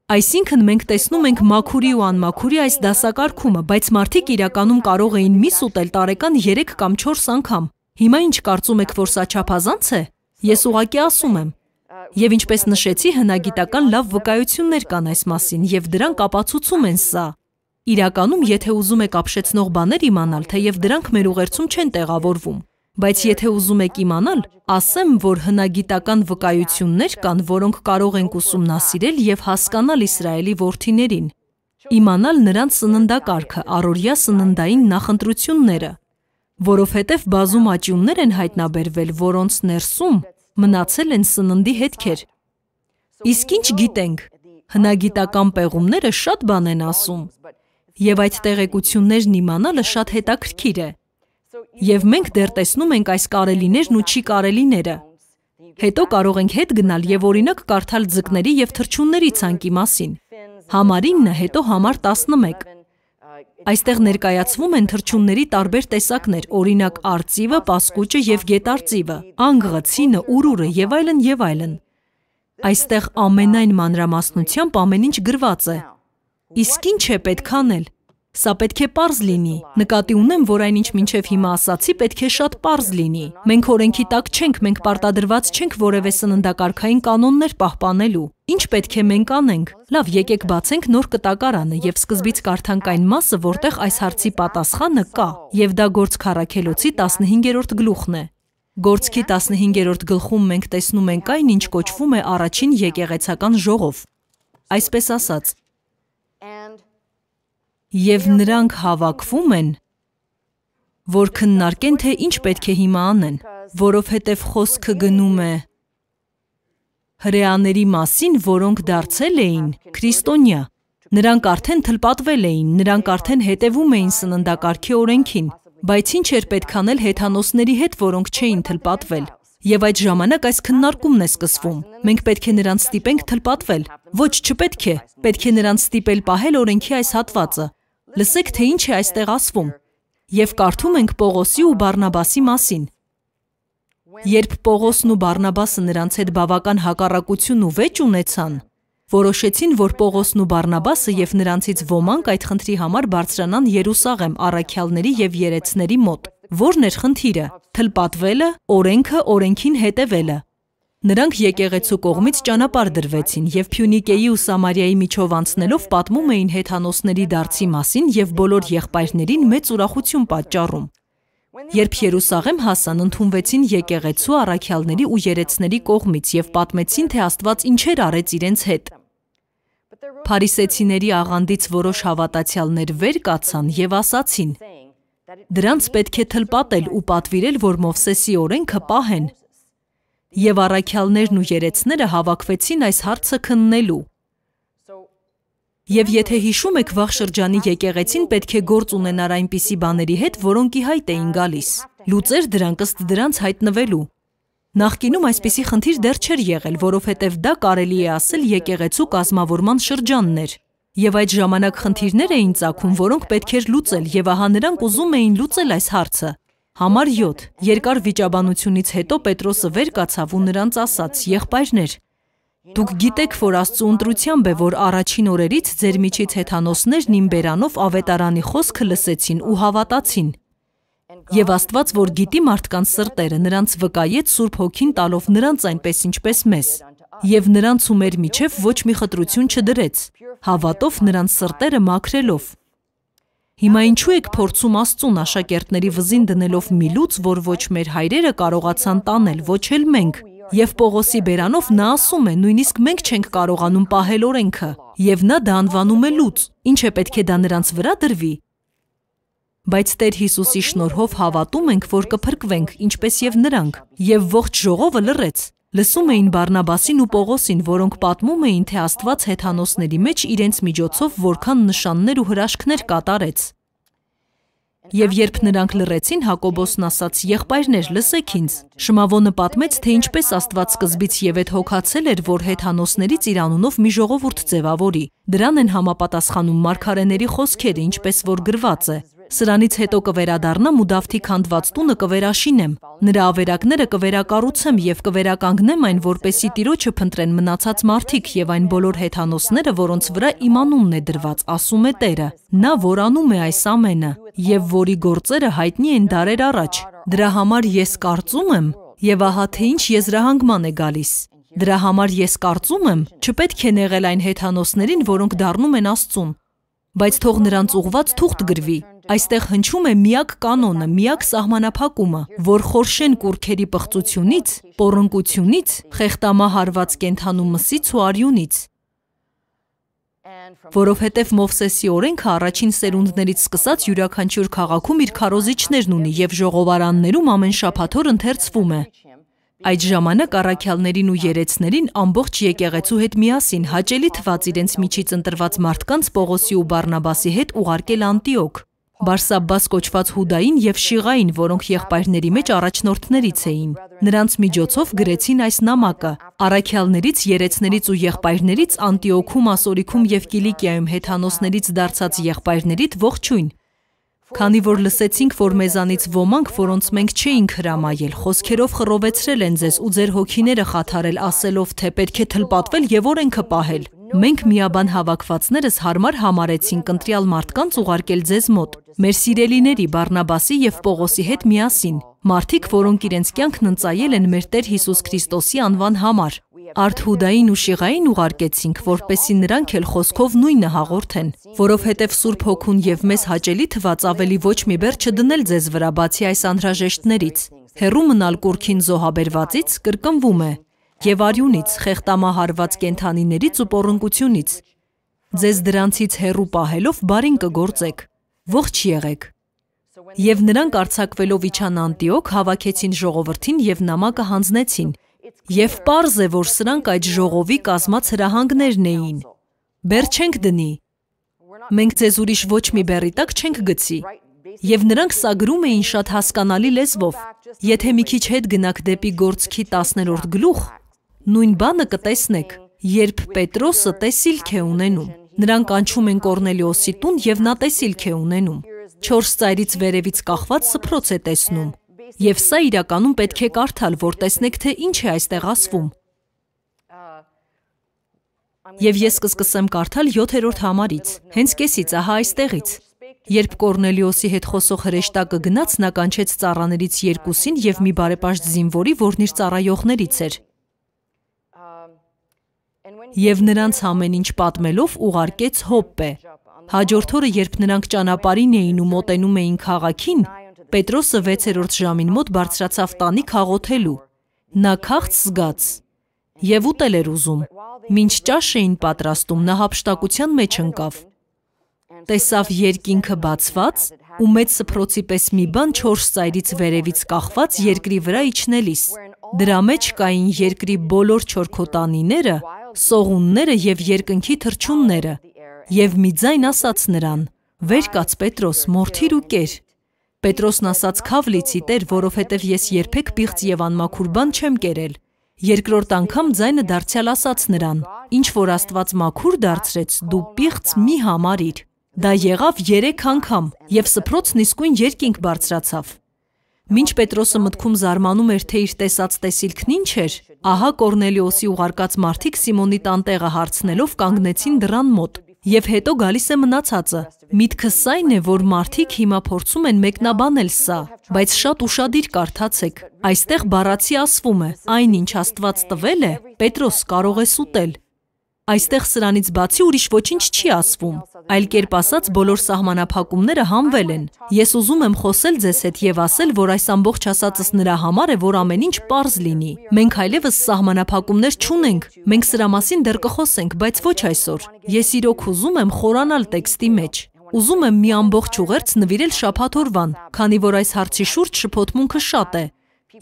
Այսինքն մենք տեսնում ենք մաքուրի ու անմաքուրի այս դասակարգումը, բայց մարդիկ իրականում կարող էին միս ուտել տարեկան 3 կամ 4 անգամ։ Հիմա ինչ կարծում եք, որ սա չափազանց է։ Ես ուղակի ասում եմ։ Եվ ինչպես նշեցի, հնագիտական լավ վկայություններ կան այս մասին եւ դրանք ապացուցում են սա։ Իրականում, եթե ուզում եք ապշեցնող բաներ իմանալ, թեև դրանք մեր ուղերձում չեն տեղավորվում, Բայց եթե ուզում եք իմանալ, ասեմ, որ հնագիտական վկայություններ կան, որոնք կարող ենք ուսումնասիրել եւ հասկանալ Իսրայելի ворթիներին։ Իմանալ նրանց սննդակարգը, առօրյա սննդային նախընտրությունները, որովհետև բազում աճյուններ են հայտնաբերվել, որոնց ներսում մնացել են սննդի հետքեր։ Իսկ ինչ գիտենք, հնագիտական պեղումները շատ բան են ասում, եւ այդ տեղեկություններն իմանալը շատ հետաքրքիր է։ Եվ մենք դեռ տեսնում ենք այս կարելիներն ու չի կարելիները։ Հետո կարող ենք հետ գնալ եւ օրինակ կարդալ ձկների եւ թռչունների ցանկի մասին։ Համար 9, հետո համար 11։ Այստեղ ներկայացվում են թռչունների տարբեր տեսակներ, օրինակ արծիվը, պասկուճը եւ գետարծիվը, անգղը, ցինը, ուրուրը եւ այլն եւ այլն։ Այստեղ ամենայն մանրամասնությամբ ամեն ինչ գրված է։ Իսկ ինչ է պետք անել։ Սա պետք է պարզ լինի։ Նկատի ունեմ, որ այնինչ մինչև հիմա ասացի, պետք է շատ պարզ լինի։ Մենք օրենքի տակ չենք, մենք պարտադրված չենք որևէ սննդակարգային կանոններ պահպանելու։ Ինչ պետք է մենք անենք։ Լավ, եկեք բացենք նոր կտակարանը եւ սկզբից կարդանք այն մասը, որտեղ այս հարցի պատասխանը կա, եւ դա գործքառակելոցի 15-րդ գլուխն է։ Գործքի 15-րդ գլխում մենք տեսնում ենք այն, ինչ կոչվում է առաջին եկեղեցական ժողով։ Այսպես ասած, եւ նրանք հավաքվում են, որ քննարկեն թե ինչ պետք է հիմա անեն, որովհետեւ խոսքը գնում է հրեաների մասին, որոնք դարձել էին քրիստոնյա։ Նրանք արդեն թլպատվել էին, նրանք արդեն հետևում էին սննդակարգի օրենքին, բայց ինչ էր պետք անել հեթանոսների հետ, որոնք չէին թլպատվել։ Եվ այդ ժամանակ այս քննարկումն է սկսվում։ Մենք պետք է նրանց ստիպենք թլպատվել։ Ոչ, չպետք է։ Պետք է նրանց ստիպել պահել օրենքի այս հատվածը, Լսեք, թե ինչ է այստեղ ասվում։ Եվ կարդում ենք Պողոսի ու Բարնաբասի մասին։ Երբ Պողոսն ու Բարնաբասը նրանց հետ բավական հակառակություն ու վեճ ունեցան, որոշեցին, որ Պողոսն ու Բարնաբասը եւ նրանցից ոմանք այդ խնդրի համար բարձրանան Երուսաղեմ առաքյալների եւ երեցների մոտ։ Որն էր խնդիրը՝ թլպատվելը, օրենքը, օրենքին հետևելը։ Նրանք եկեղեցու կողմից ճանապարհ դրվեցին եւ Փյունիկեի ու Սամարիայի միջով անցնելով պատմում էին հեթանոսների դարձի մասին եւ բոլոր եղբայրներին մեծ ուրախություն պատճառում։ Երբ Երուսաղեմ հասան, ընդունվեցին եկեղեցու առաքյալների ու երեցների կողմից եւ պատմեցին, թե Աստված ինչեր արեց իրենց հետ։ Փարիսեցիների աղանդից որոշ հավատացյալներ վեր կացան եւ ասացին. Դրանց պետք է թլպատել ու պատվիրել, որ Մովսեսի օրենքը պահեն։ Եվ առաքյալներն ու երեցները հավաքվեցին այս հարցը քննելու։ Եվ եթե հիշում եք վաղ շրջանի եկեղեցին պետք է գործ ունենար այնպիսի բաների հետ, որոնք ի հայտ էին գալիս։ Լուծեր դրանք ըստ դրանց հայտնվելու։ Նախկինում այսպիսի խնդիր դեռ չէր եղել, որովհետև դա կարելի է ասել եկեղեցու կազմավորման շրջանն էր։ Եվ այդ ժամանակ խնդիրներ էին ծագում, որոնք պետք էր լուծել, եւ ահա նրանք ուզում էին լուծել այս հարցը։ Համար 7. Երկար վիճաբանությունից հետո Պետրոսը վեր կացավ ու նրանց ասաց. «Եղբայրներ, դուք գիտեք, որ Աստծո ընտրությամբ է, որ առաջին օրերից ձեր միջից հեթանոսներն իմ բերանով ավետարանի խոսքը լսեցին ու հավատացին։ Եվ Աստված, որ գիտի մարդկանց սրտերը, նրանց վկայեց Սուրբ Հոգին տալով նրանց այնպես ինչպես մեզ։ Եվ նրանց ու մեր միջև ոչ մի խտրություն չդրեց, հավատով նրանց սրտերը մաքրելով»։ Հիմա ինչու եք փորձում Աստծուն աշակերտների վզին դնելով մի լուծ, որ ոչ մեր հայրերը կարողացան տանել, ոչ էլ մենք։ Եվ Պողոսի բերանով նա ասում է, նույնիսկ մենք չենք կարողանում պահել օրենքը, եւ նա դա անվանում է լուծ։ Ինչ է պետք է դա նրանց վրա դրվի։ Բայց Տեր Հիսուսի շնորհով հավատում ենք, որ կփրկվենք, ինչպես եւ նրանք, եւ ողջ ժողովը լռեց։ Լսում էին Բարնաբասին ու Պողոսին, որոնք պատմում էին, թե Աստված հեթանոսների մեջ իրենց միջոցով որքան նշաններ ու հրաշքներ կատարեց։ Եվ երբ նրանք լռեցին, Հակոբոսն ասաց. «Եղբայրներ, լսեք ինձ»։ Շմավոնը պատմեց, թե ինչպես Աստված սկզբից եւ այդ հոգացել էր, որ հեթանոսներից իր անունով մի ժողովուրդ ձևավորի։ Դրան են համապատասխանում մարգարեների խոսքերը, ինչպես որ գրված է. Սրանից հետո կվերադառնամ ու Դավթի քանդված տունը կվերաշինեմ։ Նրա ավերակները կվերակառուցեմ եւ կվերականգնեմ այն, որպեսի տիրոջը փնտրեն մնացած մարդիկ եւ այն բոլոր հեթանոսները, որոնց վրա իմ անունն է դրված, ասում է Տերը։ Նա որանում է այս ամենը եւ որի գործերը հայտնի են դարեր առաջ։ Դրա համար ես կարծում եմ, եւ ահա թե ինչ եզրահանգման է գալիս։ Դրա համար ես կարծում եմ, չպետք է նեղել այն հեթանոսներին, որոնք դառնում են Աստծուն, բայց թող նրանց ուղված թուղթ գրվի, Այստեղ հնչում է միակ կանոնը, միակ սահմանափակումը, որ խորշեն կուրքերի պղծությունից, պորընկությունից, խեղտամահարված կենթանու մսից ու արյունից։ Որովհետև Մովսեսի օրենքը առաջին սերունդներից սկսած յուրաքանչյուր քաղաքում իր քարոզիչներն ունի եւ ժողովարաններում ամեն շաբաթօր ընթերցվում է։ Այդ ժամանակ առաքյալներին ու երեցներին ամբողջ եկեղեցու հետ միասին հաճելի թված իրենց միջից ընտրված մարդկանց Պողոսի ու Բարնաբասի հետ ուղարկել Անտիոք։ Բարսաբաս կոչված Հուդային եւ Շիղային, որոնք եղբայրների մեջ առաջնորդներից էին։ Նրանց միջոցով գրեցին այս նամակը. Արաքյալներից, երեցներից ու եղբայրներից Անտիոքում, Ասորիքում եւ Կիլիկիայում հեթանոսներից դարձած եղբայրներիդ ողջույն։ Քանի որ լսեցինք, որ մեզանից ոմանք, որոնց մենք չէինք հրամայել, խոսքերով խռովեցրել են ձեզ ու ձեր հոգիները խաթարել ասելով, թե պետք է թլպատվել եւ օրենքը պահել։ Մենք միաբան հավաքվածներս հարմար համարեցինք ընտրյալ մարդկանց ուղարկել ձեզ մոտ։ Մեր սիրելիների Բարնաբասի եւ Պողոսի հետ միասին, մարդիկ, որոնք իրենց կյանքն ընծայել են մեր Տեր Հիսուս Քրիստոսի անվան համար։ Արթուդային ու Շիղային ուղարկեցինք, որպեսի նրանք էլ խոսքով նույնը հաղորդեն, որովհետև Սուրբ Հոգուն եւ մեզ հաճելի թված ավելի ոչ մի բեր չդնել ձեզ վրա բացի այս անհրաժեշտներից։ Հերու մնալ կուրքին զոհաբերվածից կրկնվում է եւ արյունից, խեղտամահարված կենթանիներից ու պորնկությունից։ Ձեզ դրանցից հերու պահելով բարին կգործեք, ողջ եղեք։ Եվ նրանք արցակվելով իջան Անտիոք հավաքեցին ժողովրդին եւ նամակը հանձնեցին։ Եվ պարզ է, որ սրանք այդ ժողովի կազմած հրահանգներն էին։ Բեր չենք դնի։ Մենք ձեզ ուրիշ ոչ մի բերի տակ չենք գցի։ Եվ նրանք սագրում էին շատ հասկանալի լեզվով։ Եթե մի քիչ հետ գնաք դեպի գործքի 10-րդ գլուխ, Նույն բանը կտեսնեք, երբ Պետրոսը տեսիլք է ունենում։ Նրան կանչում են Կորնելիոսի տուն եւ նա տեսիլք է ունենում։ 4 ծայրից վերևից կախված սփռոց է տեսնում։ Եվ սա իրականում պետք է կարդալ, որ տեսնեք, թե ինչ է այստեղ ասվում։ Եվ ես կսկսեմ կարդալ 7-րդ համարից, հենց կեսից, ահա այստեղից։ Երբ Կորնելիոսի հետ խոսող հրեշտակը գնաց, նա կանչեց ծառաներից երկուսին եւ մի բարեպաշտ զինվորի, որն իր ծառայողներից էր եւ նրանց ամեն ինչ պատմելով ուղարկեց Հոպպե։ Հաջորդ օրը, երբ նրանք ճանապարհին էին ու մոտենում էին քաղաքին, Պետրոսը 6-րդ ժամին մոտ բարձրացավ տանի քաղոթելու։ Նա քաղց զգաց եւ ուտել էր ուզում։ Մինչ ճաշ էին պատրաստում, նա հապշտակության մեջ ընկավ։ Տեսավ երկինքը բացված ու մեծ սփռոցի պես մի բան 4 ծայրից վերևից կախված երկրի վրա իջնելիս։ Դրա մեջ կային երկրի բոլոր չորքոտանիները սողունները եւ երկնքի թրջունները, եւ մի ձայն ասաց նրան. «Վեր կաց Պետրոս, մորթիր ու կեր»։ Պետրոսն ասաց. «Քավ լիցի Տեր, որովհետեւ ես երբեք պիղծ եւ անմաքուր բան չեմ կերել»։ Երկրորդ անգամ ձայնը դարձյալ ասաց նրան. «Ինչ որ Աստված մաքուր դարձրեց, դու պիղծ մի համարիր»։ Դա եղավ 3 անգամ, եւ սփռոցն իսկույն երկինք բարձրացավ։ Մինչ Պետրոսը մտքում զարմանում էր, թե իր տեսած տեսիլքն ինչ էր, ահա Կորնելիոսի ուղարկած մարդիկ Սիմոնի տանտեղը հարցնելով կանգնեցին դրան մոտ։ Եվ հետո գալիս է մնացածը։ Միտքը սայն է, որ մարդիկ հիմա փորձում են մեկնաբանել սա, բայց շատ ուրախadir կարդացեք։ Այստեղ բառացի ասվում է. այն ինչ Աստված տվել է, Պետրոս կարող է սուտել։ Այստեղ սրանից բացի ուրիշ ոչինչ չի ասվում։ Այլ կերպ ասած, բոլոր սահմանափակումները համվել են։ Ես ուզում եմ խոսել ձեզ հետ եւ ասել, որ այս ամբողջ ասածս նրա համար է, որ ամեն ինչ པարզ լինի։ Մենք այլևս սահմանափակումներ չունենք։ Մենք սրա մասին դեռ կխոսենք, բայց ոչ այսօր։ Ես իրոք ուզում եմ խորանալ տեքստի մեջ։ Ուզում եմ մի ամբողջ ուղերձ նվիրել շաբաթ օրվան, քանի որ այս հարցի շուրջ շփոթմունքը շատ է։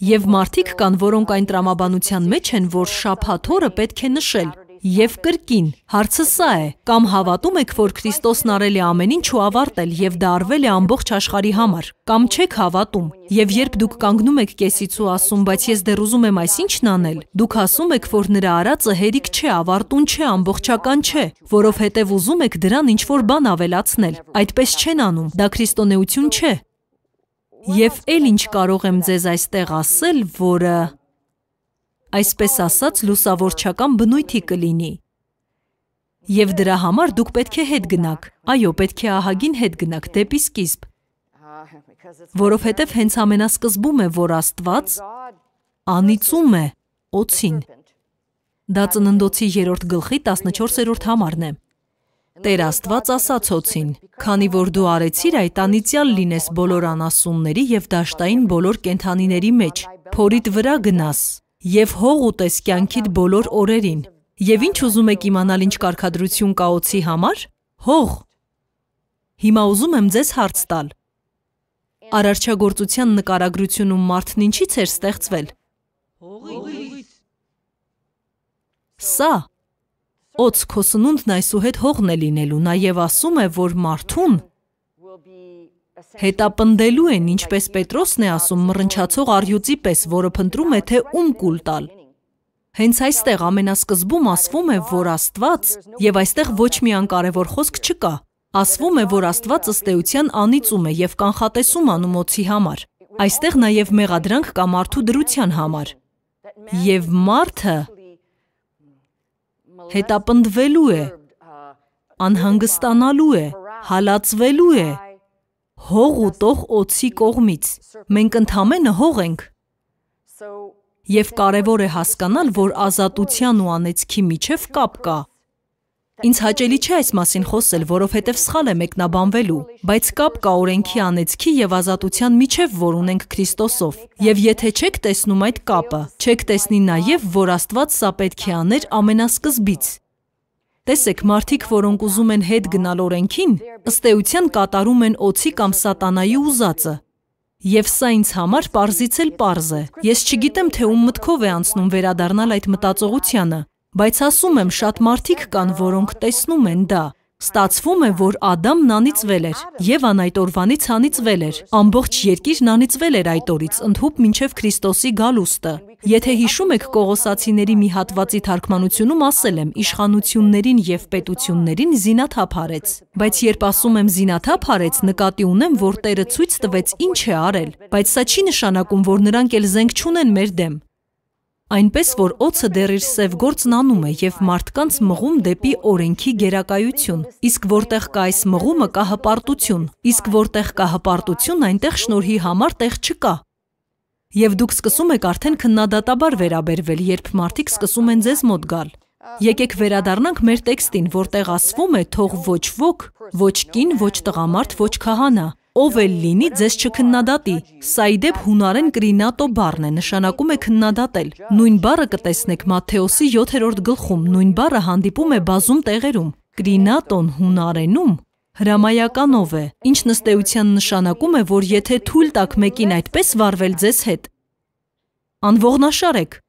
Եվ մարդիկ կան, որոնք այն տրամաբանության մեջ են, որ շաբաթ օրը պետք է նշել, եւ կրկին։ Հարցը սա է. կամ հավատում եք, որ Քրիստոսն արել է ամեն ինչ ու ավարտել եւ դա արվել է ամբողջ աշխարհի համար, կամ չեք հավատում։ Եվ երբ դուք կանգնում եք կեսից ու ասում, բայց ես դեռ ուզում եմ այս ինչն անել, դուք ասում եք, որ նրա արածը հերիք չէ, ավարտուն չէ, ամբողջական չէ, որովհետեւ ուզում եք դրան ինչ-որ բան ավելացնել։ Այդպես չեն անում։ Դա քրիստոնեություն չէ։ Եվ ել ինչ կարող եմ ձեզ այստեղ ասել, որը այսպես ասած լուսավորչական բնույթի կլինի։ Եվ դրա համար դուք պետք է հետ գնաք։ Այո, պետք է ահագին հետ գնաք դեպի սկիզբ։ Որովհետև հենց ամենասկզբում է, որ Աստված անիծում է օցին։ Դա ծննդոցի 3-րդ գլխի 14-րդ համարն է։ Տեր Աստված ասաց օցին. «Քանի որ դու արեցիր այդ անիցյալ լինես բոլոր անասունների եւ դաշտային բոլոր կենթանիների մեջ, փորիդ վրա գնաս» եւ հող ուտես կյանքիդ բոլոր օրերին։ Եվ ինչ ուզում եք իմանալ ինչ կարգադրություն կա օծի համար։ Հող։ Հիմա ուզում եմ ձեզ հարց տալ։ Արարչագործության նկարագրությունում մարդն ինչից էր ստեղծվել։ Հողից։ Սա օծ քո սնունդն այսուհետ հողն է լինելու։ Նա եւ ասում է, որ մարդուն Հետապնդելու են, ինչպես Պետրոսն է ասում, մռնչացող արյուծի պես, որը փնտրում է, թե ում կուլ տալ։ Հենց այստեղ ամենասկզբում ասվում է, որ Աստված, եւ այստեղ ոչ մի անկարևոր խոսք չկա, ասվում է, որ Աստված ըստ էության անիծում է եւ կանխատեսում անում ոցի համար։ Այստեղ նաեւ մեղադրանք կա մարդու դրության համար։ Եվ մարդը հետապնդվելու է, անհանգստանալու է, հալածվելու է, հող ուտող օծի կողմից։ Մենք ընդամենը հող ենք։ Եվ կարևոր է հասկանալ, որ ազատության ու անեծքի միջև կապ կա։ Ինձ հաճելի չէ այս մասին խոսել, որովհետև սխալ է մեկնաբանվելու, բայց կապ կա օրենքի անեծքի եւ ազատության միջև, որ ունենք Քրիստոսով։ Եվ եթե չեք տեսնում այդ կապը, չեք տեսնի նաեւ, որ Աստված սա պետք է աներ ամենասկզբից։ Տեսեք, մարդիկ, որոնք ուզում են հետ գնալ օրենքին, ըստ էության կատարում են օցի կամ սատանայի ուզածը։ Եվ սա ինձ համար parzից էլ parz է։ Ես չգիտեմ, թե ում մտքով է անցնում վերադառնալ այդ մտածողությանը, բայց ասում եմ, շատ մարդիկ կան, որոնք տեսնում են դա Ստացվում է, որ Ադամն անիծվել էր, Եվան այդ օրվանից անիծվել էր, ամբողջ երկիրն անիծվել էր այդ օրից, ընդհուպ մինչև Քրիստոսի գալուստը։ Եթե հիշում եք Կողոսացիների մի հատվածի թարգմանությունում ասել եմ իշխանություններին եւ պետություններին զինաթափ արեց։ Բայց երբ ասում եմ զինաթափ արեց, նկատի ունեմ, որ Տերը ցույց տվեց ինչ է արել, բայց սա չի նշանակում, որ նրանք էլ զենք չունեն մեր դեմ։ Այնպես որ ոցը դեռ իր սև գործն անում է եւ մարդկանց մղում դեպի օրենքի գերակայություն։ Իսկ որտեղ կա այս մղումը կա հպարտություն։ Իսկ որտեղ կա հպարտություն, այնտեղ շնորհի համար տեղ չկա։ Եվ դուք սկսում եք արդեն քննադատաբար վերաբերվել, երբ մարդիկ սկսում են ձեզ մոտ գալ։ Եկեք վերադառնանք մեր տեքստին, որտեղ ասվում է՝ թող ոչ ոք, ոչ կին, ոչ տղամարդ, ոչ քահանա ով էլ լինի ձեզ չքննադատի։ Սա իդեպ հունարեն կրինատո բառն է, նշանակում է քննադատել։ Նույն բառը կտեսնեք Մատթեոսի 7-րդ գլխում, նույն բառը հանդիպում է բազում տեղերում։ Կրինատոն հունարենում հրամայականով է, ինչն ըստ էության նշանակում է, որ եթե թույլ տաք մեկին այդպես վարվել ձեզ հետ, անողնաշար եք։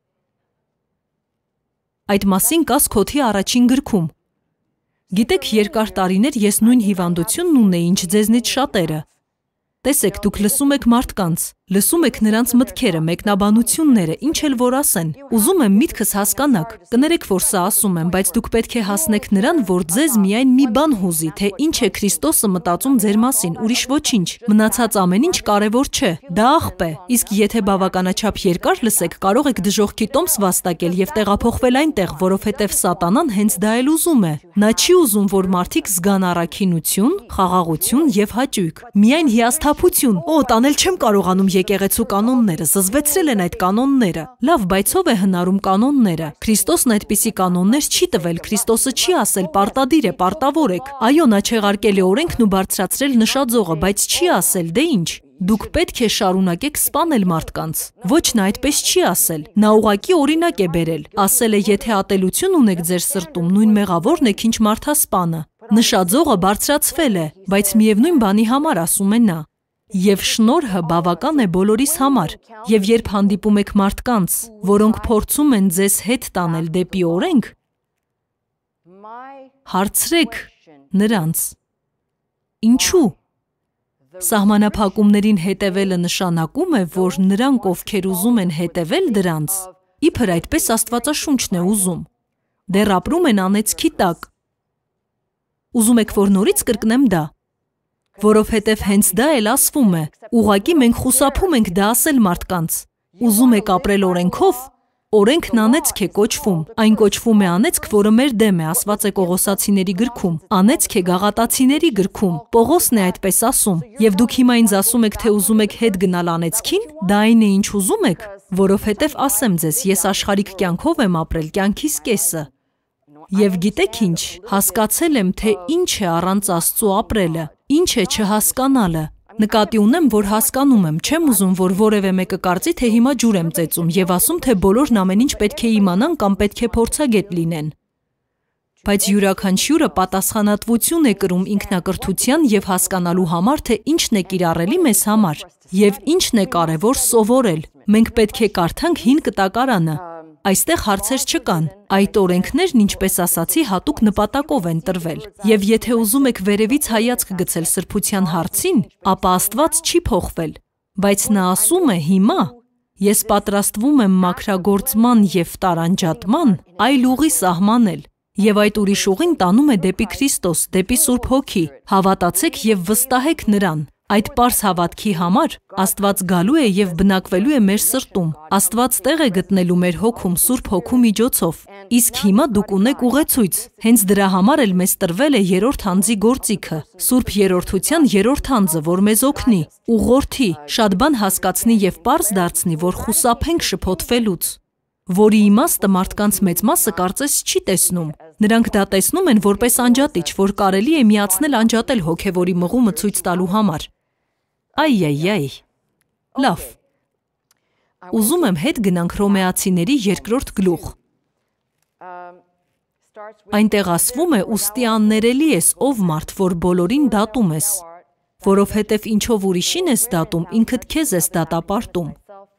Այդ մասին կա Սկոթի առաջին գրքում։ Գիտեք, երկար տարիներ ես նույն հիվանդությունն ունեի, ինչ ձեզնից շատերը։ Տեսեք, դուք լսում եք մարդկանց, լսում եք նրանց մտքերը, մեկնաբանությունները, ինչ էլ որ ասեն։ Ուզում եմ միտքս հասկանաք։ Կներեք, որ սա ասում եմ, բայց դուք պետք է հասնեք նրան, որ ձեզ միայն մի բան հուզի, թե ինչ է Քրիստոսը մտածում ձեր մասին, ուրիշ ոչինչ։ Մնացած ամեն ինչ կարևոր չէ։ Դա աղբ է։ Իսկ եթե բավականաչափ երկար լսեք, կարող եք դժողքի տոմս վաստակել եւ տեղափոխվել այնտեղ, որովհետեւ սատանան հենց դա էլ ուզում է։ Նա չի ուզում, որ մարդիկ զգան առաքինություն, խաղաղություն եւ հաճույք։ Միայն հիասթափ խաբություն։ Օ, տանել չեմ կարողանում եկեղեցու կանոնները, զզվեցրել են այդ կանոնները։ Լավ, բայց ով է հնարում կանոնները։ Քրիստոսն այդպիսի կանոններ չի տվել, Քրիստոսը չի ասել պարտադիր է, պարտավոր եք։ Այո, նա չեղարկել է օրենքն ու բարձրացրել նշաձողը, բայց չի ասել, դե ինչ։ Դուք պետք է շարունակեք սպանել մարդկանց։ Ոչ նա այդպես չի ասել։ Նա ուղակի օրինակ է բերել։ Ասել է, եթե ատելություն ունեք ձեր սրտում, նույն մեղավորն եք ինչ մարդասպանը։ Նշաձողը բարձրացվել է, բայց միևնույն բանի համար ասում է նա։ Եվ շնորհը բավական է բոլորիս համար, եւ երբ հանդիպում եք մարդկանց, որոնք փորձում են ձեզ հետ տանել դեպի օրենք, հարցրեք նրանց. Ինչու՞։ Սահմանափակումներին հետևելը նշանակում է, որ նրանք, ովքեր ուզում են հետևել դրանց, իբր այդպես Աստվածաշունչն է ուզում։ Դեռ ապրում են անեծքի տակ։ Ուզում եք, որ նորից կրկնեմ դա որովհետև հենց դա էլ ասվում է։ Ուղղակի մենք խուսափում ենք դա ասել մարդկանց։ Ուզում եք ապրել օրենքով, Օրենքն անեցք է կոչվում։ Այն կոչվում է անեցք, որը մեր դեմ է, ասված է Պողոսացիների գրքում։ Անեցք է Գաղատացիների գրքում։ Պողոսն է այդպես ասում։ Եվ դուք հիմա ինձ ասում եք, թե ուզում եք հետ գնալ անեցքին, դա այն է, ինչ ուզում եք, որովհետև ասեմ ձեզ, ես աշխարհիկ կյանքով եմ ապրել, կյանքիս կեսը։ Եվ գիտեք ինչ, հասկացել եմ, թե ինչ է առանց Աստծո ապրելը ինչ է չհասկանալը։ Նկատի ունեմ, որ հասկանում եմ, չեմ ուզում, որ որևէ մեկը կարծի, թե հիմա ջուր եմ ծեծում եւ ասում, թե բոլորն ամեն ինչ պետք է իմանան կամ պետք է փորձագետ լինեն։ Բայց յուրաքանչյուրը պատասխանատվություն է կրում ինքնակրթության եւ հասկանալու համար, թե ինչն է կիրառելի մեզ համար եւ ինչն է կարեւոր սովորել։ Մենք պետք է կարդանք հին կտակարանը, այստեղ հարցեր չկան։ Այդ օրենքներն, ինչպես ասացի, հատուկ նպատակով են տրվել։ Եվ եթե ուզում եք վերևից հայացք գցել սրբության հարցին, ապա Աստված չի փոխվել, բայց նա ասում է հիմա Ես պատրաստվում եմ մակրագործման եւ տարանջատման այլ ուղի սահմանել եւ այդ ուրիշ ուղին տանում է դեպի Քրիստոս, դեպի Սուրբ Հոգի։ Հավատացեք եւ վստահեք նրան, Այդ པարս հավատքի համար Աստված գալու է եւ բնակվելու է մեր սրտում։ Աստված տեղ է գտնելու մեր հոգում Սուրբ Հոգու միջոցով։ Իսկ հիմա դուք ունեք ուղեցույց։ Հենց դրա համար էլ մեզ տրվել է երրորդ անձի գործիքը, Սուրբ երրորդության երրորդ անձը, որ մեզ օգնի, ուղղորդի, շատ բան հասկացնի եւ པարս դարձնի, որ խուսափենք շփոթվելուց որի իմաստը մարդկանց մեծ մասը կարծես չի տեսնում։ Նրանք դա տեսնում են որպես անջատիչ, որ կարելի է միացնել անջատել հոգևորի մղումը ցույց տալու համար։ Այ-այ-այ։ Լավ։ Ուզում եմ հետ գնանք Ռոմեացիների երկրորդ գլուխ։ um, Այնտեղ ասվում է ուստի աններելի ես, ով մարդ, որ բոլորին դատում ես, որովհետև ինչով ուրիշին ես դատում, ինքդ քեզ ես դատապարտում,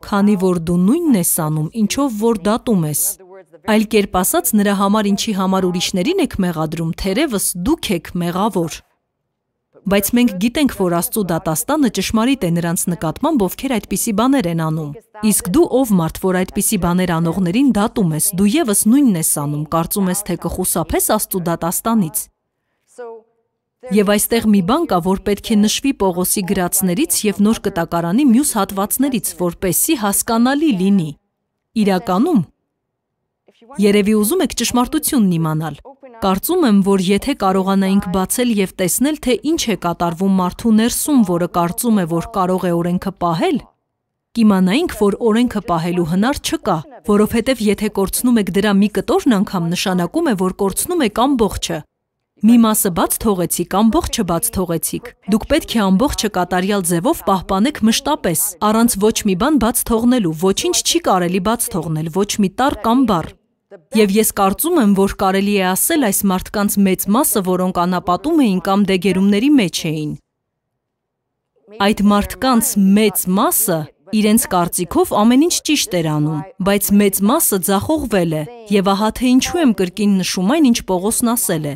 քանի որ դու նույնն ես անում, ինչով որ դատում ես։ Այլ կերպ ասած, նրա համար ինչի համար ուրիշներին եք մեղադրում, թերևս դուք եք մեղավոր բայց մենք գիտենք, որ Աստծո դատաստանը ճշմարիտ է նրանց նկատմամբ, ովքեր այդպիսի բաներ են անում։ Իսկ դու ով մարդ, որ այդպիսի բաներ անողներին դատում ես, դու եւս նույնն ես անում, կարծում ես, թե կխուսափես Աստծո դատաստանից։ Եվ այստեղ մի բան կա, որ պետք է նշվի Պողոսի գրածներից եւ Նոր Կտակարանի մյուս հատվածներից, որպեսի հասկանալի լինի։ Իրականում Երևի ուզում եք ճշմարտությունն իմանալ։ Կարծում եմ, որ եթե կարողանայինք բացել եւ տեսնել, թե ինչ է կատարվում մարդու ներսում, որը կարծում է, որ կարող է օրենքը պահել, կիմանայինք, որ օրենքը պահելու հնար չկա, որովհետեւ եթե կորցնում եք դրա մի կտորն անգամ նշանակում է, որ կորցնում եք ամբողջը։ Մի մասը բաց թողեցիք, ամբողջը բաց թողեցիք։ Դուք պետք է ամբողջը կատարյալ ձևով պահպանեք մշտապես, առանց ոչ մի բան բաց թողնելու, ոչինչ չի կարելի բաց թողնել, ոչ մի տար կամ բառ։ Եվ ես կարծում եմ, որ կարելի է ասել այս մարդկանց մեծ մասը, որոնք անապատում էին կամ դեգերումների մեջ էին։ Այդ մարդկանց մեծ մասը իրենց կարծիքով ամեն ինչ ճիշտ էր անում, բայց մեծ մասը ձախողվել է, եւ ահա թե ինչու եմ կրկին նշում այն, ինչ Պողոսն ասել է։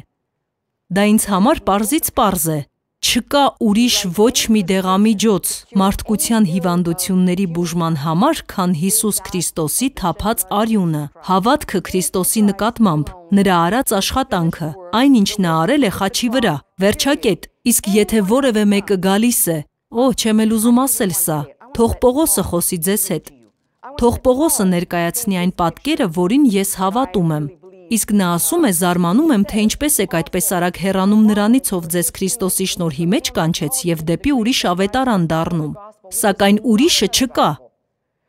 Դա ինձ համար parzից parz է, Չկա ուրիշ ոչ մի դեղամիջոց մարդկության հիվանդությունների բուժման համար, քան Հիսուս Քրիստոսի թափած արյունը, հավատքը Քրիստոսի նկատմամբ, նրա արած աշխատանքը, այն ինչ նա արել է խաչի վրա, վերջակետ։ Իսկ եթե որևէ մեկը գալիս է, օ, չեմ էլ ուզում ասել սա, թող Պողոսը խոսի ձեզ հետ։ Թող Պողոսը ներկայացնի այն պատկերը, որին ես հավատում եմ, Իսկ նա ասում է, զարմանում եմ, թե ինչպես եք այդպես արագ հեռանում նրանից, ով ձեզ Քրիստոսի շնորհի մեջ կանչեց եւ դեպի ուրիշ ավետարան դառնում։ Սակայն ուրիշը չկա,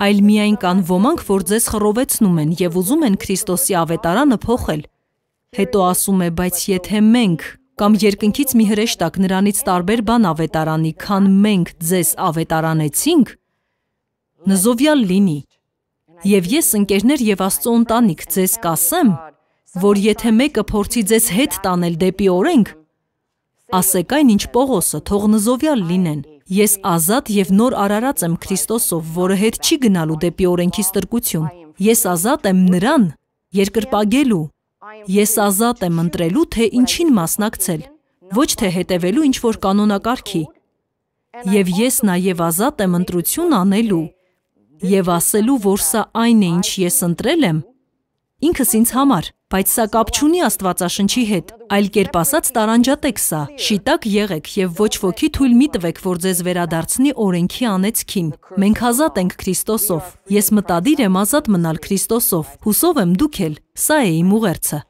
այլ միայն կան ոմանք, որ ձեզ խռովեցնում են եւ ուզում են Քրիստոսի ավետարանը փոխել։ Հետո ասում է, բայց եթե մենք կամ երկնքից մի հրեշտակ նրանից տարբեր բան ավետարանի, քան մենք ձեզ ավետարանեցինք, նզովյալ լինի։ Եվ ես ընկերներ եւ Աստծո ընտանիք ձեզ կասեմ, որ եթե մեկը փորձի ձեզ հետ տանել դեպի օրենք, ասեք այն ինչ Պողոսը, թող նզովյալ լինեն։ Ես ազատ եւ նոր արարած եմ Քրիստոսով, որը հետ չի գնալու դեպի օրենքի ստրկություն։ Ես ազատ եմ նրան երկրպագելու։ Ես ազատ եմ ընտրելու, թե ինչին մասնակցել, ոչ թե հետևելու ինչ որ կանոնակարգի։ Եվ ես նաեւ ազատ եմ ընտրություն անելու եւ ասելու, որ սա այն է, ինչ ես ընտրել եմ, ինքս ինձ համար բայց սա կապ չունի Աստվածաշնչի հետ։ Այլ կերպ ասած տարանջատեք սա։ Շիտակ եղեք եւ ոչ ոքի թույլ մի տվեք, որ ձեզ վերադարձնի օրենքի անեծքին։ Մենք ազատ ենք Քրիստոսով։ Ես մտադիր եմ ազատ մնալ Քրիստոսով։ Հուսով եմ դուք էլ։ Սա է իմ ուղերձը։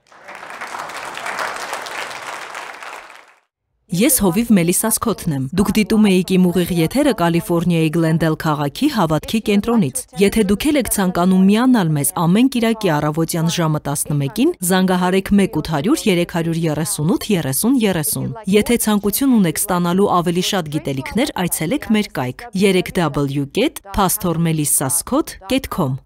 Ես Հովիվ Մելիսասկոթն եմ։ Դուք դիտում եք իմ ուղիղ եթերը Կալիֆոռնիայի Գլենդել քաղաքի հավատքի կենտրոնից։ Եթե դուք եք ցանկանում միանալ մեզ ամեն Կիրակի առավոտյան ժամը 11-ին, զանգահարեք 1800 338 3030։ Եթե ցանկություն ունեք ստանալու ավելի շատ գիտելիքներ, այցելեք մեր կայք: www.pastormelisascot.com